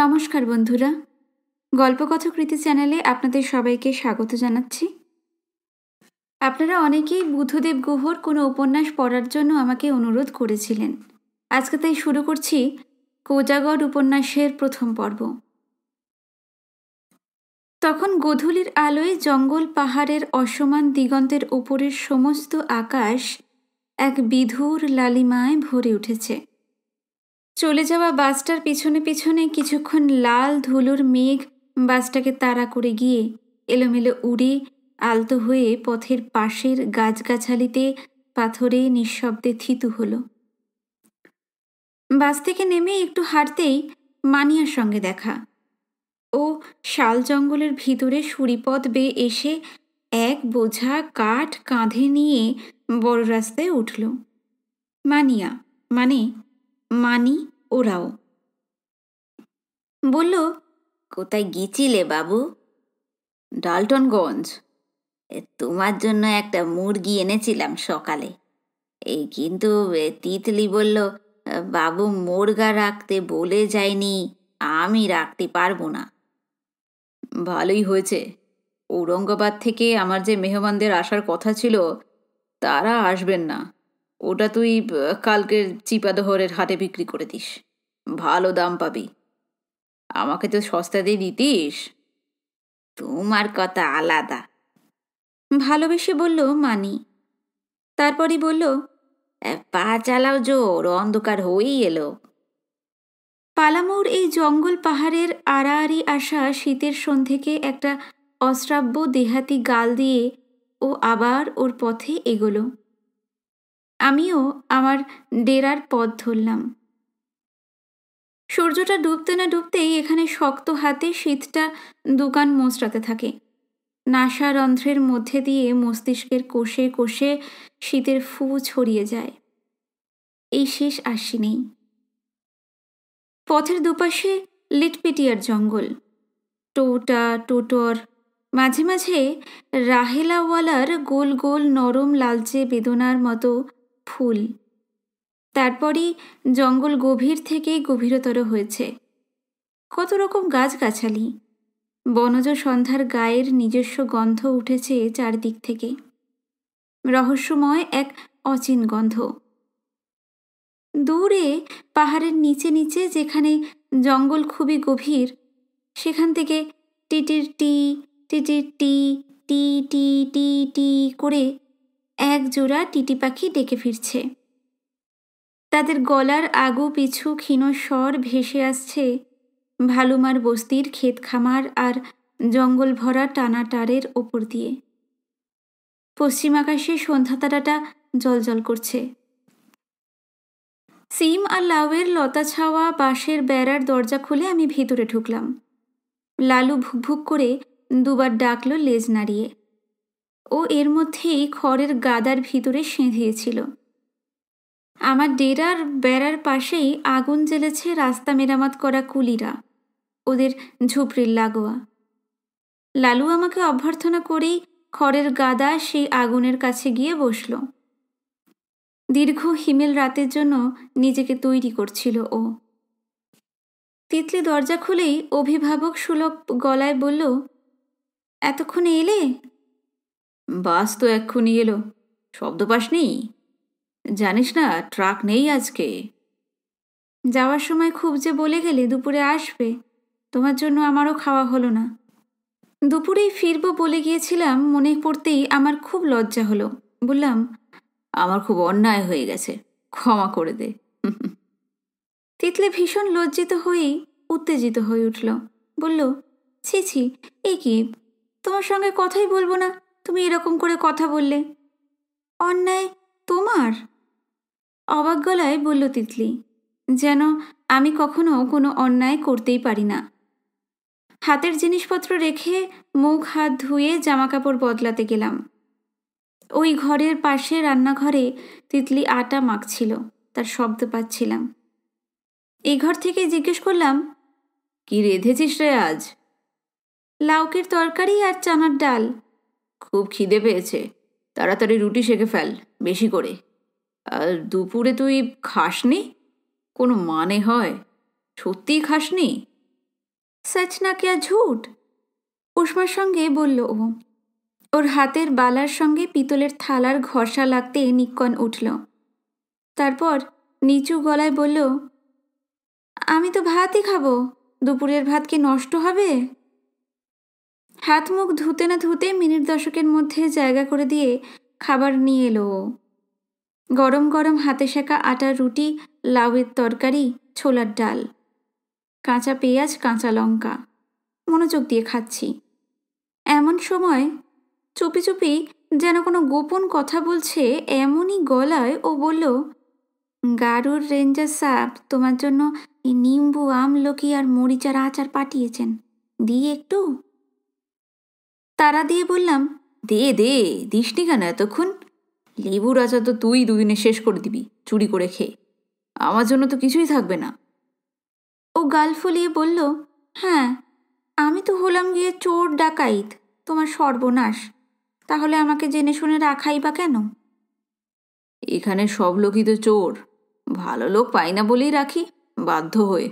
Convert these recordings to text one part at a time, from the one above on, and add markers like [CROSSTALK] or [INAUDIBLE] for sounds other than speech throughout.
নমস্কার বন্ধুরা গল্পকথকৃতি চ্যানেলে আপনাদের সবাইকে স্বাগত জানাচ্ছি আপনারা অনেকেই বুদ্ধদেব গুহর কোনো উপন্যাস পড়ার জন্য আমাকে অনুরোধ করেছিলেন আজকে তাই শুরু করছি কোজাগর উপন্যাসের প্রথম পর্ব তখন গোধূলির আলোয় জঙ্গল পাহাড়ের অসমান দিগন্তের উপরের সমস্ত আকাশ এক বিধুর লালিমায় ভরে উঠেছে চলে যাওয়া বাসটার পিছনে পিছনে কিছুক্ষণ লাল ধুলোর মেঘ বাসটাকে তাড়া করে গিয়ে এলোমেলো উড়ে আলতো হয়ে পথের পাশের গাছগাছালিতে পাথরে নিঃশব্দে থিতু হলো বাস থেকে নেমে একটু হাঁটতেই মানিয়ার সঙ্গে দেখা ও শাল জঙ্গলের ভিতরে সুরিপথ বেয়ে এসে এক বোঝা কাঠ কাঁধে নিয়ে বড় রাস্তায় উঠল মানিয়া মানে মানি ওরাও বলল কোথায় গিয়েছিলে বাবু ডালটনগঞ্জ তোমার জন্য একটা মুরগি এনেছিলাম সকালে এই কিন্তু তিতলি বলল বাবু মুরগা রাখতে বলে যায়নি আমি রাখতে পারবো না ভালোই হয়েছে ঔরঙ্গাবাদ থেকে আমার যে মেহমানদের আসার কথা ছিল তারা আসবেন না ওটা তুই কালকের চিপা দহরের হাটে বিক্রি করে দিস ভালো দাম পাবি আমাকে তো সস্তা দিয়ে দিতিস তোমার কথা আলাদা ভালোবেসে বলল মানি তারপরই বলল পা চালাও জোর অন্ধকার হয়েই এলো পালামৌর এই জঙ্গল পাহাড়ের আড়াআড়ি আসা শীতের সন্ধেকে একটা অশ্রাব্য দেহাতি গাল দিয়ে ও আবার ওর পথে এগোলো আমিও আমার ডেরার পথ ধরলাম সূর্যটা ডুবতে না ডুবতেই এখানে শক্ত হাতে শীতটা দোকান মোচড়াতে থাকে নাসা রন্ধ্রের মধ্যে দিয়ে মস্তিষ্কের কোষে কোষে শীতের ফু ছড়িয়ে যায় এই শেষ আসি নেই পথের দুপাশে লিটপিটিয়ার জঙ্গল টোটা টোটর মাঝে মাঝে রাহেলাওয়ালার গোল গোল নরম লালচে বেদনার মতো ফুল তারপরই জঙ্গল গভীর থেকে গভীরতর হয়েছে কত রকম গাছগাছালি বনজ সন্ধ্যার গায়ের নিজস্ব গন্ধ উঠেছে চারদিক থেকে রহস্যময় এক অচিন গন্ধ দূরে পাহাড়ের নিচে নিচে যেখানে জঙ্গল খুবই গভীর সেখান থেকে টিটির টি টিটির টি টি টি টি টি করে এক জোড়া টিটি পাখি ডেকে ফিরছে তাদের গলার আগু পিছু ক্ষীণ স্বর ভেসে আসছে ভালুমার বস্তির ক্ষেত খামার আর জঙ্গল ভরা টানা টারের ওপর দিয়ে পশ্চিম আকাশে সন্ধ্যা তারাটা জলজল করছে সিম আর লাউয়ের লতা ছাওয়া বাঁশের বেড়ার দরজা খুলে আমি ভিতরে ঢুকলাম লালু ভুকভুক করে দুবার ডাকলো লেজ নাড়িয়ে ও এর মধ্যেই খড়ের গাদার ভিতরে সেঁধিয়েছিল আমার ডেরার বেড়ার পাশেই আগুন জ্বেলেছে রাস্তা মেরামত করা কুলিরা ওদের ঝুপড়ির লাগোয়া লালু আমাকে অভ্যর্থনা করেই খড়ের গাদা সেই আগুনের কাছে গিয়ে বসল দীর্ঘ হিমেল রাতের জন্য নিজেকে তৈরি করছিল ও তিতলি দরজা খুলেই অভিভাবক সুলভ গলায় বলল এতক্ষণে এলে বাস তো এক্ষুনি এলো শব্দ নেই জানিস না ট্রাক নেই আজকে যাওয়ার সময় খুব যে বলে গেলে দুপুরে আসবে তোমার জন্য আমারও খাওয়া হলো না দুপুরেই ফিরবো বলে গিয়েছিলাম মনে পড়তেই আমার খুব লজ্জা হলো বললাম আমার খুব অন্যায় হয়ে গেছে ক্ষমা করে দে [LAUGHS] তিতলে ভীষণ লজ্জিত হয়েই উত্তেজিত হয়ে উঠল বলল ছি ছি এ কি তোমার সঙ্গে কথাই বলবো না তুমি এরকম করে কথা বললে অন্যায় তোমার অবাক গলায় বলল তিতলি যেন আমি কখনো কোনো অন্যায় করতেই পারি না হাতের জিনিসপত্র রেখে মুখ হাত ধুয়ে জামাকাপড় বদলাতে গেলাম ওই ঘরের পাশে রান্নাঘরে তিতলি আটা মাখছিল তার শব্দ পাচ্ছিলাম এই ঘর থেকে জিজ্ঞেস করলাম কি রেঁধেছিস রে আজ লাউকের তরকারি আর চানার ডাল খুব খিদে পেয়েছে তাড়াতাড়ি রুটি সেঁকে ফেল বেশি করে আর দুপুরে তুই খাসনি কোনো মানে হয় সত্যিই খাসনি সচ না কিয়া ঝুট উষ্মার সঙ্গে বলল ও ওর হাতের বালার সঙ্গে পিতলের থালার ঘষা লাগতে নিকন উঠল তারপর নিচু গলায় বলল আমি তো ভাতই খাবো দুপুরের ভাত কি নষ্ট হবে হাত মুখ ধুতে না ধুতে মিনিট দশকের মধ্যে জায়গা করে দিয়ে খাবার নিয়ে এলো গরম গরম হাতে শেখা আটার রুটি লাউয়ের তরকারি ছোলার ডাল কাঁচা পেঁয়াজ কাঁচা লঙ্কা মনোযোগ দিয়ে খাচ্ছি এমন সময় চুপি চুপি যেন কোনো গোপন কথা বলছে এমনই গলায় ও বলল গারুর রেঞ্জার সাপ তোমার জন্য এই নিম্বু আমলকি আর মরিচার আচার পাঠিয়েছেন দিয়ে একটু তারা দিয়ে বললাম দে দে দিসনি কেন এতক্ষণ লেবু রাজা তো তুই দুদিনে শেষ করে দিবি চুরি করে খেয়ে আমার জন্য তো কিছুই থাকবে না ও গাল ফুলিয়ে বলল হ্যাঁ আমি তো হলাম গিয়ে চোর ডাকাইত তোমার সর্বনাশ তাহলে আমাকে জেনে শুনে রাখাই বা কেন এখানে সব লোকই তো চোর ভালো লোক পাই না বলেই রাখি বাধ্য হয়ে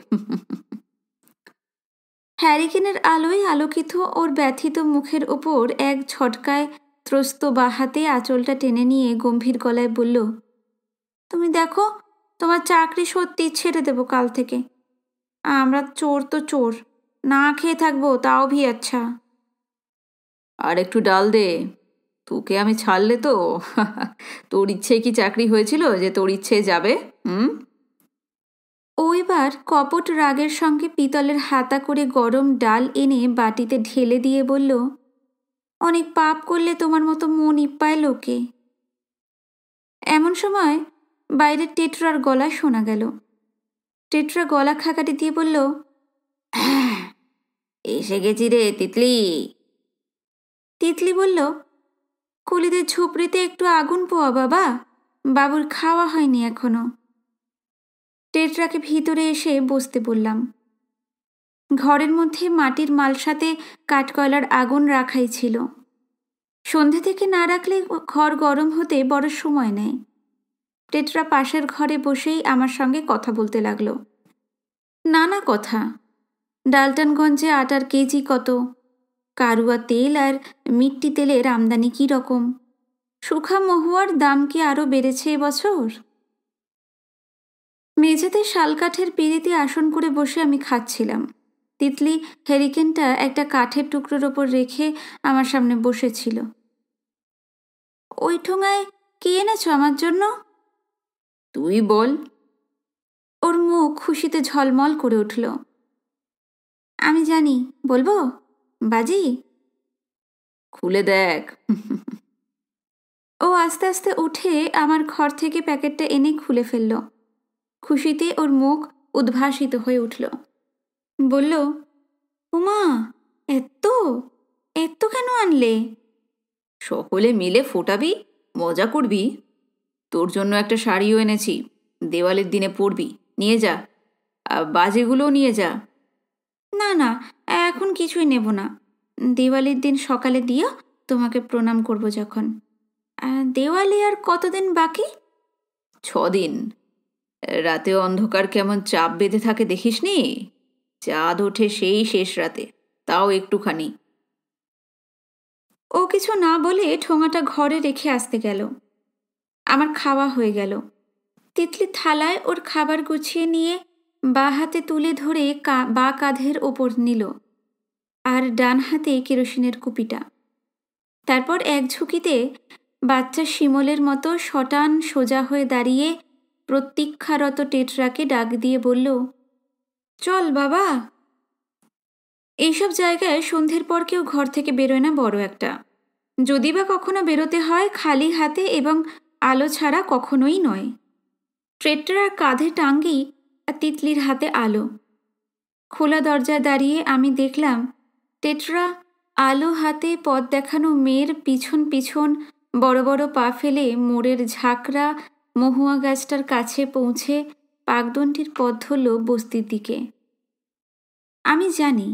হ্যারিকেনের আলোয় আলোকিত ওর ব্যথিত মুখের ওপর এক ছটকায় ত্রস্ত বা হাতে আঁচলটা টেনে নিয়ে গম্ভীর গলায় বলল তুমি দেখো তোমার চাকরি সত্যি ছেড়ে দেব কাল থেকে আমরা চোর তো চোর না খেয়ে থাকবো তাও ভি আচ্ছা আর একটু ডাল দে তোকে আমি ছাড়লে তো তোর ইচ্ছে কি চাকরি হয়েছিল যে তোর ইচ্ছে যাবে হুম ওইবার কপট রাগের সঙ্গে পিতলের হাতা করে গরম ডাল এনে বাটিতে ঢেলে দিয়ে বলল অনেক পাপ করলে তোমার মতো মন ইপ্পায় লোকে এমন সময় বাইরে টেট্রার গলা শোনা গেল টেটরা গলা খাকাটি দিয়ে বলল এসে গেছি রে তিতলি তিতলি বলল কলিদের ঝুপড়িতে একটু আগুন পোয়া বাবা বাবুর খাওয়া হয়নি এখনো টেট্রাকে ভিতরে এসে বসতে বললাম ঘরের মধ্যে মাটির মালসাতে কাঠকয়লার আগুন রাখাই ছিল সন্ধে থেকে না রাখলে ঘর গরম হতে বড় সময় নেয় টেট্রা পাশের ঘরে বসেই আমার সঙ্গে কথা বলতে লাগলো নানা কথা ডালটানগঞ্জে আটার কেজি কত কারুয়া তেল আর মিট্টি তেলের আমদানি কী রকম সুখা মহুয়ার দাম কি আরও বেড়েছে এবছর মেঝেতে শালকাঠের পিড়িতে আসন করে বসে আমি খাচ্ছিলাম তিতলি হেরিকেনটা একটা কাঠের টুকরোর ওপর রেখে আমার সামনে বসেছিল ওই ঠোঙায় কি এনেছো আমার জন্য তুই বল ওর মুখ খুশিতে ঝলমল করে উঠল আমি জানি বলবো বাজি খুলে দেখ [LAUGHS] ও আস্তে আস্তে উঠে আমার ঘর থেকে প্যাকেটটা এনে খুলে ফেললো খুশিতে ওর মুখ উদ্ভাসিত হয়ে উঠল বলল উমা এত এত কেন আনলে সকলে মিলে ফোটাবি মজা করবি তোর জন্য একটা শাড়িও এনেছি দেওয়ালের দিনে পরবি নিয়ে যা বাজেগুলোও নিয়ে যা না না এখন কিছুই নেব না দেওয়ালির দিন সকালে দিও তোমাকে প্রণাম করব যখন দেওয়ালি আর কতদিন বাকি ছদিন রাতে অন্ধকার কেমন চাপ বেঁধে থাকে দেখিসনি চাঁদ ওঠে সেই শেষ রাতে তাও একটুখানি ও কিছু না বলে ঠোঙাটা ঘরে রেখে আসতে গেল আমার খাওয়া হয়ে গেল তিতলি থালায় ওর খাবার গুছিয়ে নিয়ে বা হাতে তুলে ধরে বা কাঁধের ওপর নিল আর ডান হাতে কেরোসিনের কুপিটা তারপর এক ঝুঁকিতে বাচ্চা শিমলের মতো শটান সোজা হয়ে দাঁড়িয়ে প্রতীক্ষারত টেটরাকে ডাক দিয়ে বলল চল বাবা এইসব জায়গায় সন্ধ্যের পর কেউ ঘর থেকে বেরোয় না বড় একটা যদি বা কখনো বেরোতে হয় খালি হাতে এবং আলো ছাড়া কখনোই নয় ট্রেটরার কাঁধে টাঙ্গি আর তিতলির হাতে আলো খোলা দরজায় দাঁড়িয়ে আমি দেখলাম টেটরা আলো হাতে পথ দেখানো মেয়ের পিছন পিছন বড় বড় পা ফেলে মোড়ের ঝাঁকড়া মহুয়া গাছটার কাছে পৌঁছে পাকদণ্ডির পথ হল বস্তির দিকে আমি জানি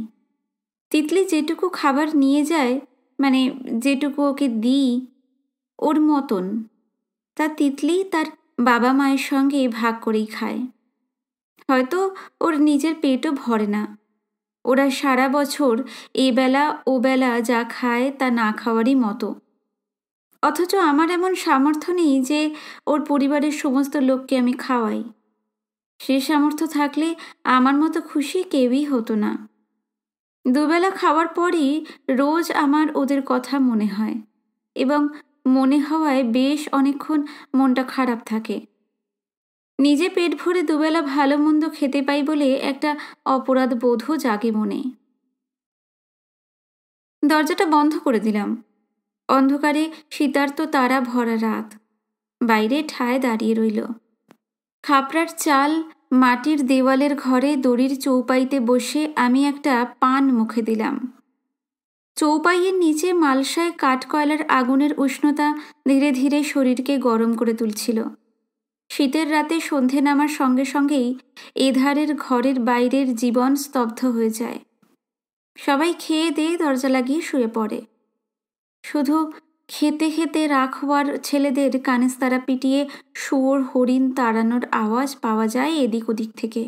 তিতলি যেটুকু খাবার নিয়ে যায় মানে যেটুকু ওকে দিই ওর মতন তা তিতলি তার বাবা মায়ের সঙ্গে ভাগ করেই খায় হয়তো ওর নিজের পেটও ভরে না ওরা সারা বছর এবেলা ওবেলা যা খায় তা না খাওয়ারই মতো অথচ আমার এমন সামর্থ্য নেই যে ওর পরিবারের সমস্ত লোককে আমি খাওয়াই সে সামর্থ্য থাকলে আমার মতো খুশি কেউই হতো না দুবেলা খাওয়ার পরই রোজ আমার ওদের কথা মনে হয় এবং মনে হওয়ায় বেশ অনেকক্ষণ মনটা খারাপ থাকে নিজে পেট ভরে দুবেলা ভালো মন্দ খেতে পাই বলে একটা অপরাধ বোধও জাগে মনে দরজাটা বন্ধ করে দিলাম অন্ধকারে শীতার্থ তারা ভরা রাত বাইরে ঠায় দাঁড়িয়ে রইল খাপড়ার চাল মাটির দেওয়ালের ঘরে দড়ির চৌপাইতে বসে আমি একটা পান মুখে দিলাম চৌপাইয়ের নিচে মালসায় কাঠকয়লার আগুনের উষ্ণতা ধীরে ধীরে শরীরকে গরম করে তুলছিল শীতের রাতে সন্ধে নামার সঙ্গে সঙ্গেই এধারের ঘরের বাইরের জীবন স্তব্ধ হয়ে যায় সবাই খেয়ে দিয়ে দরজা লাগিয়ে শুয়ে পড়ে শুধু খেতে খেতে রাখবার ছেলেদের কানেস্তারা পিটিয়ে শুয়োর হরিণ তাড়ানোর আওয়াজ পাওয়া যায় এদিক ওদিক থেকে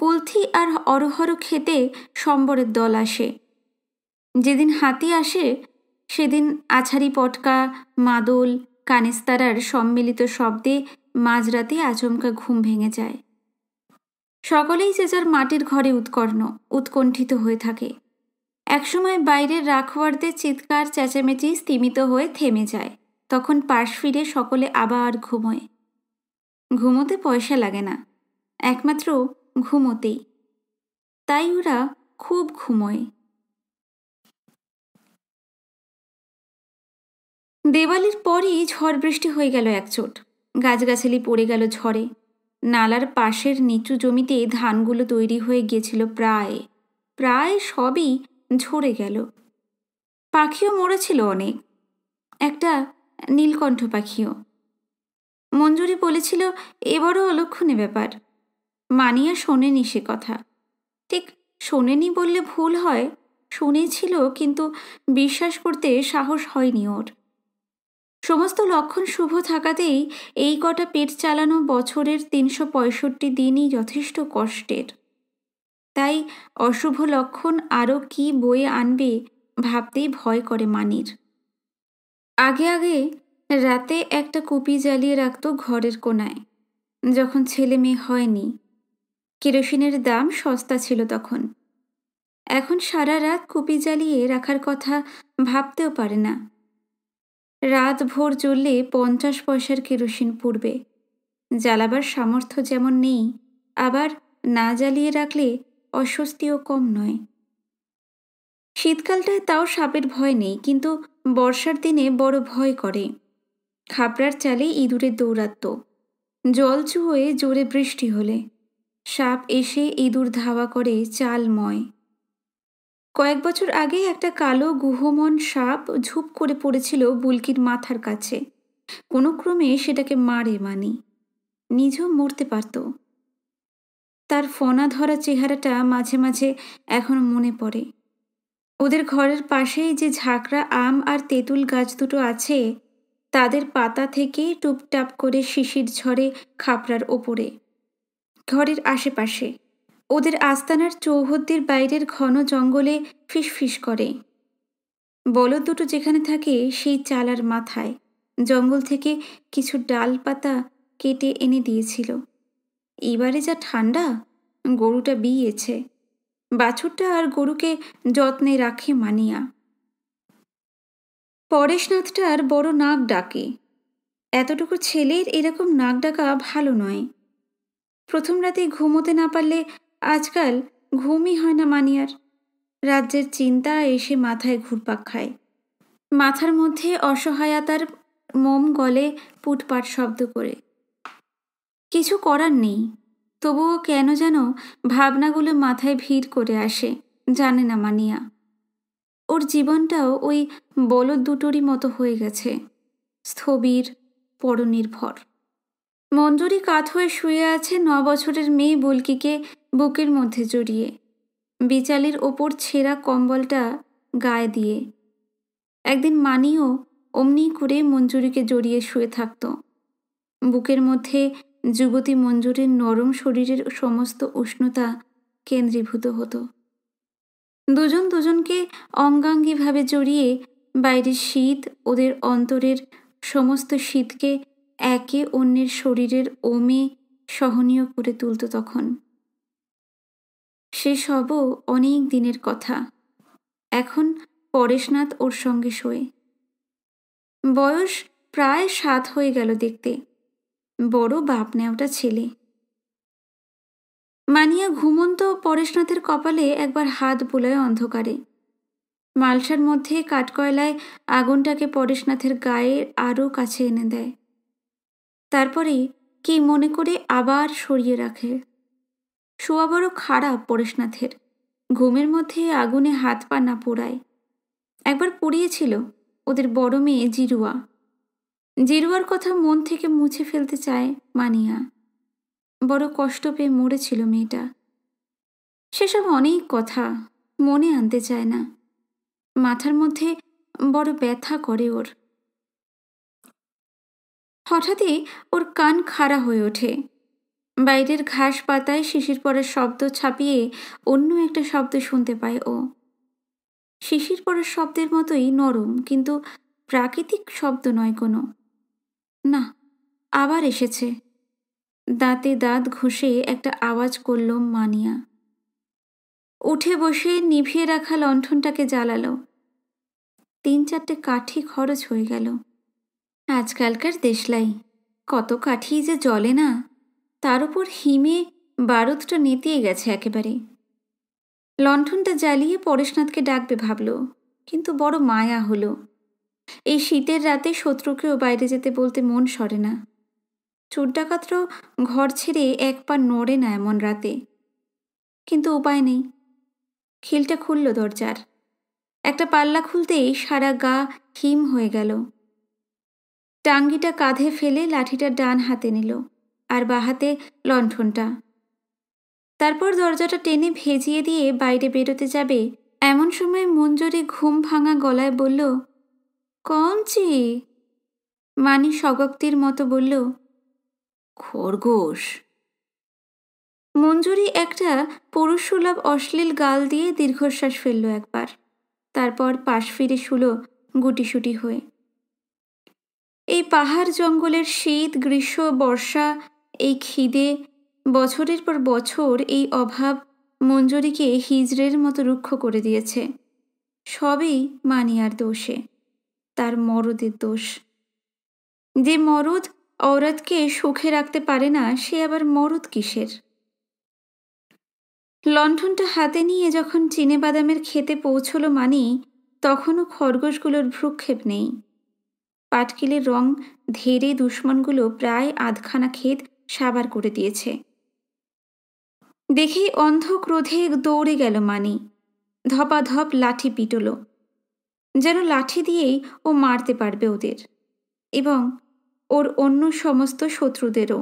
কলথি আর অরহর খেতে সম্বরের দল আসে যেদিন হাতি আসে সেদিন আছাড়ি পটকা মাদল কানেস্তারার সম্মিলিত শব্দে মাঝরাতে আচমকা ঘুম ভেঙে যায় সকলেই যে যার মাটির ঘরে উৎকর্ণ উৎকণ্ঠিত হয়ে থাকে একসময় বাইরের রাখোয়ারদের চিৎকার চেঁচামেচি স্তিমিত হয়ে থেমে যায় তখন পাশ ফিরে সকলে আবার ঘুমোয় ঘুমোতে পয়সা লাগে না একমাত্র ঘুমোতেই তাই ওরা খুব ঘুমোয় দেওয়ালির পরই ঝড় বৃষ্টি হয়ে গেল একচোট গাছগাছালি পড়ে গেল ঝড়ে নালার পাশের নিচু জমিতে ধানগুলো তৈরি হয়ে গিয়েছিল প্রায় প্রায় সবই ঝরে গেল পাখিও মরেছিল অনেক একটা নীলকণ্ঠ পাখিও মঞ্জুরি বলেছিল এবারও অলক্ষণে ব্যাপার মানিয়া শোনেনি সে কথা ঠিক শোনেনি বললে ভুল হয় শুনেছিল কিন্তু বিশ্বাস করতে সাহস হয়নি ওর সমস্ত লক্ষণ শুভ থাকাতেই এই কটা পেট চালানো বছরের তিনশো পঁয়ষট্টি দিনই যথেষ্ট কষ্টের তাই অশুভ লক্ষণ আরও কি বয়ে আনবে ভাবতেই ভয় করে মানির আগে আগে রাতে একটা কুপি জ্বালিয়ে রাখত ঘরের কোনায় যখন ছেলে মেয়ে হয়নি কেরোসিনের দাম সস্তা ছিল তখন এখন সারা রাত কুপি জ্বালিয়ে রাখার কথা ভাবতেও পারে না রাত ভোর জ্বললে পঞ্চাশ পয়সার কেরোসিন পুড়বে জ্বালাবার সামর্থ্য যেমন নেই আবার না জ্বালিয়ে রাখলে অস্বস্তিও কম নয় শীতকালটায় তাও সাপের ভয় নেই কিন্তু বর্ষার দিনে বড় ভয় করে খাপড়ার চালে ইঁদুরের দৌরাত্ম জল চুয়ে জোরে বৃষ্টি হলে সাপ এসে ইঁদুর ধাওয়া করে চালময় কয়েক বছর আগে একটা কালো গুহমন সাপ ঝুপ করে পড়েছিল বুলকির মাথার কাছে কোনো ক্রমে সেটাকে মারে মানি নিজেও মরতে পারতো তার ফোনা ধরা চেহারাটা মাঝে মাঝে এখন মনে পড়ে ওদের ঘরের পাশেই যে ঝাঁকড়া আম আর তেঁতুল গাছ দুটো আছে তাদের পাতা থেকে টুপটাপ করে শিশির ঝরে খাপড়ার ওপরে ঘরের আশেপাশে ওদের আস্তানার চৌহদ্দির বাইরের ঘন জঙ্গলে ফিসফিস করে বলদ দুটো যেখানে থাকে সেই চালার মাথায় জঙ্গল থেকে কিছু ডাল পাতা কেটে এনে দিয়েছিল এবারে যা ঠান্ডা গরুটা বিয়েছে বাছুরটা আর গরুকে যত্নে রাখে মানিয়া পরেশনাথটার বড় নাক ডাকে এতটুকু ছেলের এরকম নাক ডাকা ভালো নয় প্রথম রাতে ঘুমোতে না পারলে আজকাল ঘুমই হয় না মানিয়ার রাজ্যের চিন্তা এসে মাথায় ঘুরপাক খায় মাথার মধ্যে অসহায়তার মোম গলে পুটপাট শব্দ করে কিছু করার নেই তবুও কেন যেন ভাবনাগুলো মাথায় ভিড় করে আসে জানে না মানিয়া ওর জীবনটাও ওই বলদ দুটোরই মতো হয়ে গেছে স্থবির পরনির্ভর মঞ্জুরি কাত হয়ে শুয়ে আছে ন বছরের মেয়ে বুলকিকে বুকের মধ্যে জড়িয়ে বিচালির ওপর ছেঁড়া কম্বলটা গায়ে দিয়ে একদিন মানিও অমনি করে মঞ্জুরিকে জড়িয়ে শুয়ে থাকত বুকের মধ্যে যুবতী মঞ্জুরের নরম শরীরের সমস্ত উষ্ণতা কেন্দ্রীভূত হতো দুজন দুজনকে অঙ্গাঙ্গিভাবে জড়িয়ে বাইরের শীত ওদের অন্তরের সমস্ত শীতকে একে অন্যের শরীরের ওমে সহনীয় করে তুলত তখন সে সব অনেক দিনের কথা এখন পরেশনাথ ওর সঙ্গে শোয়ে বয়স প্রায় সাত হয়ে গেল দেখতে বড় বাপ নেওটা ছেলে মানিয়া ঘুমন্ত পরেশনাথের কপালে একবার হাত বোলায় অন্ধকারে মালসার মধ্যে কাঠকয়লায় আগুনটাকে পরেশনাথের গায়ে আরও কাছে এনে দেয় তারপরে কি মনে করে আবার সরিয়ে রাখে শোয়া বড় খারাপ পরেশনাথের ঘুমের মধ্যে আগুনে হাত পা না পোড়ায় একবার পড়িয়েছিল ওদের বড় মেয়ে জিরুয়া জিরুয়ার কথা মন থেকে মুছে ফেলতে চায় মানিয়া বড় কষ্ট পেয়ে মরেছিল মেয়েটা সেসব অনেক কথা মনে আনতে চায় না মাথার মধ্যে বড় ব্যথা করে ওর হঠাৎই ওর কান খাড়া হয়ে ওঠে বাইরের ঘাস পাতায় শিশির পরের শব্দ ছাপিয়ে অন্য একটা শব্দ শুনতে পায় ও শিশির পরের শব্দের মতোই নরম কিন্তু প্রাকৃতিক শব্দ নয় কোনো না আবার এসেছে দাঁতে দাঁত ঘষে একটা আওয়াজ করল মানিয়া উঠে বসে নিভিয়ে রাখা লণ্ঠনটাকে জ্বালালো তিন চারটে কাঠি খরচ হয়ে গেল আজকালকার দেশলাই কত কাঠি যে জলে না তার উপর হিমে বারুদটা নেতিয়ে গেছে একেবারে লণ্ঠনটা জ্বালিয়ে পরেশনাথকে ডাকবে ভাবল কিন্তু বড় মায়া হলো এই শীতের রাতে শত্রুকেও বাইরে যেতে বলতে মন সরে না চোর ডাকাতর ঘর ছেড়ে এক পা নড়ে না এমন রাতে কিন্তু উপায় নেই খিলটা খুলল দরজার একটা পাল্লা খুলতেই সারা গা হিম হয়ে গেল টাঙ্গিটা কাঁধে ফেলে লাঠিটা ডান হাতে নিল আর বাহাতে লণ্ঠনটা তারপর দরজাটা টেনে ভেজিয়ে দিয়ে বাইরে বেরোতে যাবে এমন সময় মঞ্জুরি ঘুম ভাঙা গলায় বলল কঞ্চি মানি স্বগক্তির মতো বলল খরগোশ মঞ্জুরি একটা পুরুষসুলভ অশ্লীল গাল দিয়ে দীর্ঘশ্বাস ফেলল একবার তারপর পাশ ফিরে শুলো গুটিসুটি হয়ে এই পাহাড় জঙ্গলের শীত গ্রীষ্ম বর্ষা এই খিদে বছরের পর বছর এই অভাব মঞ্জুরিকে হিজড়ের মতো রুক্ষ করে দিয়েছে সবই মানিয়ার দোষে তার মরদের দোষ যে মরদ অরদকে সুখে রাখতে পারে না সে আবার মরদ কিসের লণ্ঠনটা হাতে নিয়ে যখন চিনে বাদামের খেতে পৌঁছল মানি তখনও খরগোশগুলোর ভ্রুক্ষেপ নেই পাটকিলের রং ধেরে দুশ্মনগুলো প্রায় আধখানা ক্ষেত সাবার করে দিয়েছে দেখেই অন্ধ ক্রোধে দৌড়ে গেল মানি ধপাধপ লাঠি পিটল যেন লাঠি দিয়েই ও মারতে পারবে ওদের এবং ওর অন্য সমস্ত শত্রুদেরও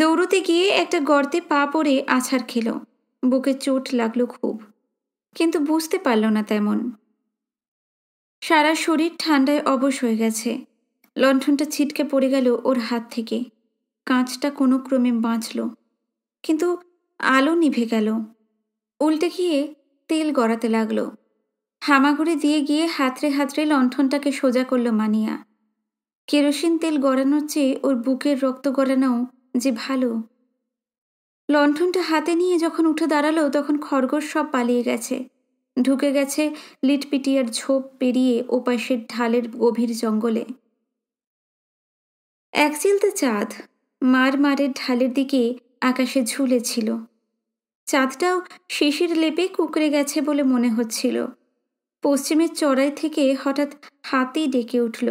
দৌড়তে গিয়ে একটা গর্তে পা পড়ে আছাড় খেল বুকে চোট লাগলো খুব কিন্তু বুঝতে পারল না তেমন সারা শরীর ঠান্ডায় অবশ হয়ে গেছে লণ্ঠনটা ছিটকে পড়ে গেল ওর হাত থেকে কাঁচটা কোনো ক্রমে বাঁচল কিন্তু আলো নিভে গেল উল্টে গিয়ে তেল গড়াতে লাগলো হামাগুড়ি দিয়ে গিয়ে হাতড়ে হাতড়ে লণ্ঠনটাকে সোজা করল মানিয়া কেরোসিন তেল গড়ানোর চেয়ে ওর বুকের রক্ত গড়ানোও যে ভালো লণ্ঠনটা হাতে নিয়ে যখন উঠে দাঁড়ালো তখন খরগোশ সব পালিয়ে গেছে ঢুকে গেছে লিটপিটিয়ার ঝোপ পেরিয়ে ওপাশের ঢালের গভীর জঙ্গলে এক চিলতে চাঁদ মার মারের ঢালের দিকে আকাশে ঝুলেছিল চাঁদটাও শিশির লেপে কুকরে গেছে বলে মনে হচ্ছিল পশ্চিমের চড়াই থেকে হঠাৎ হাতি ডেকে উঠল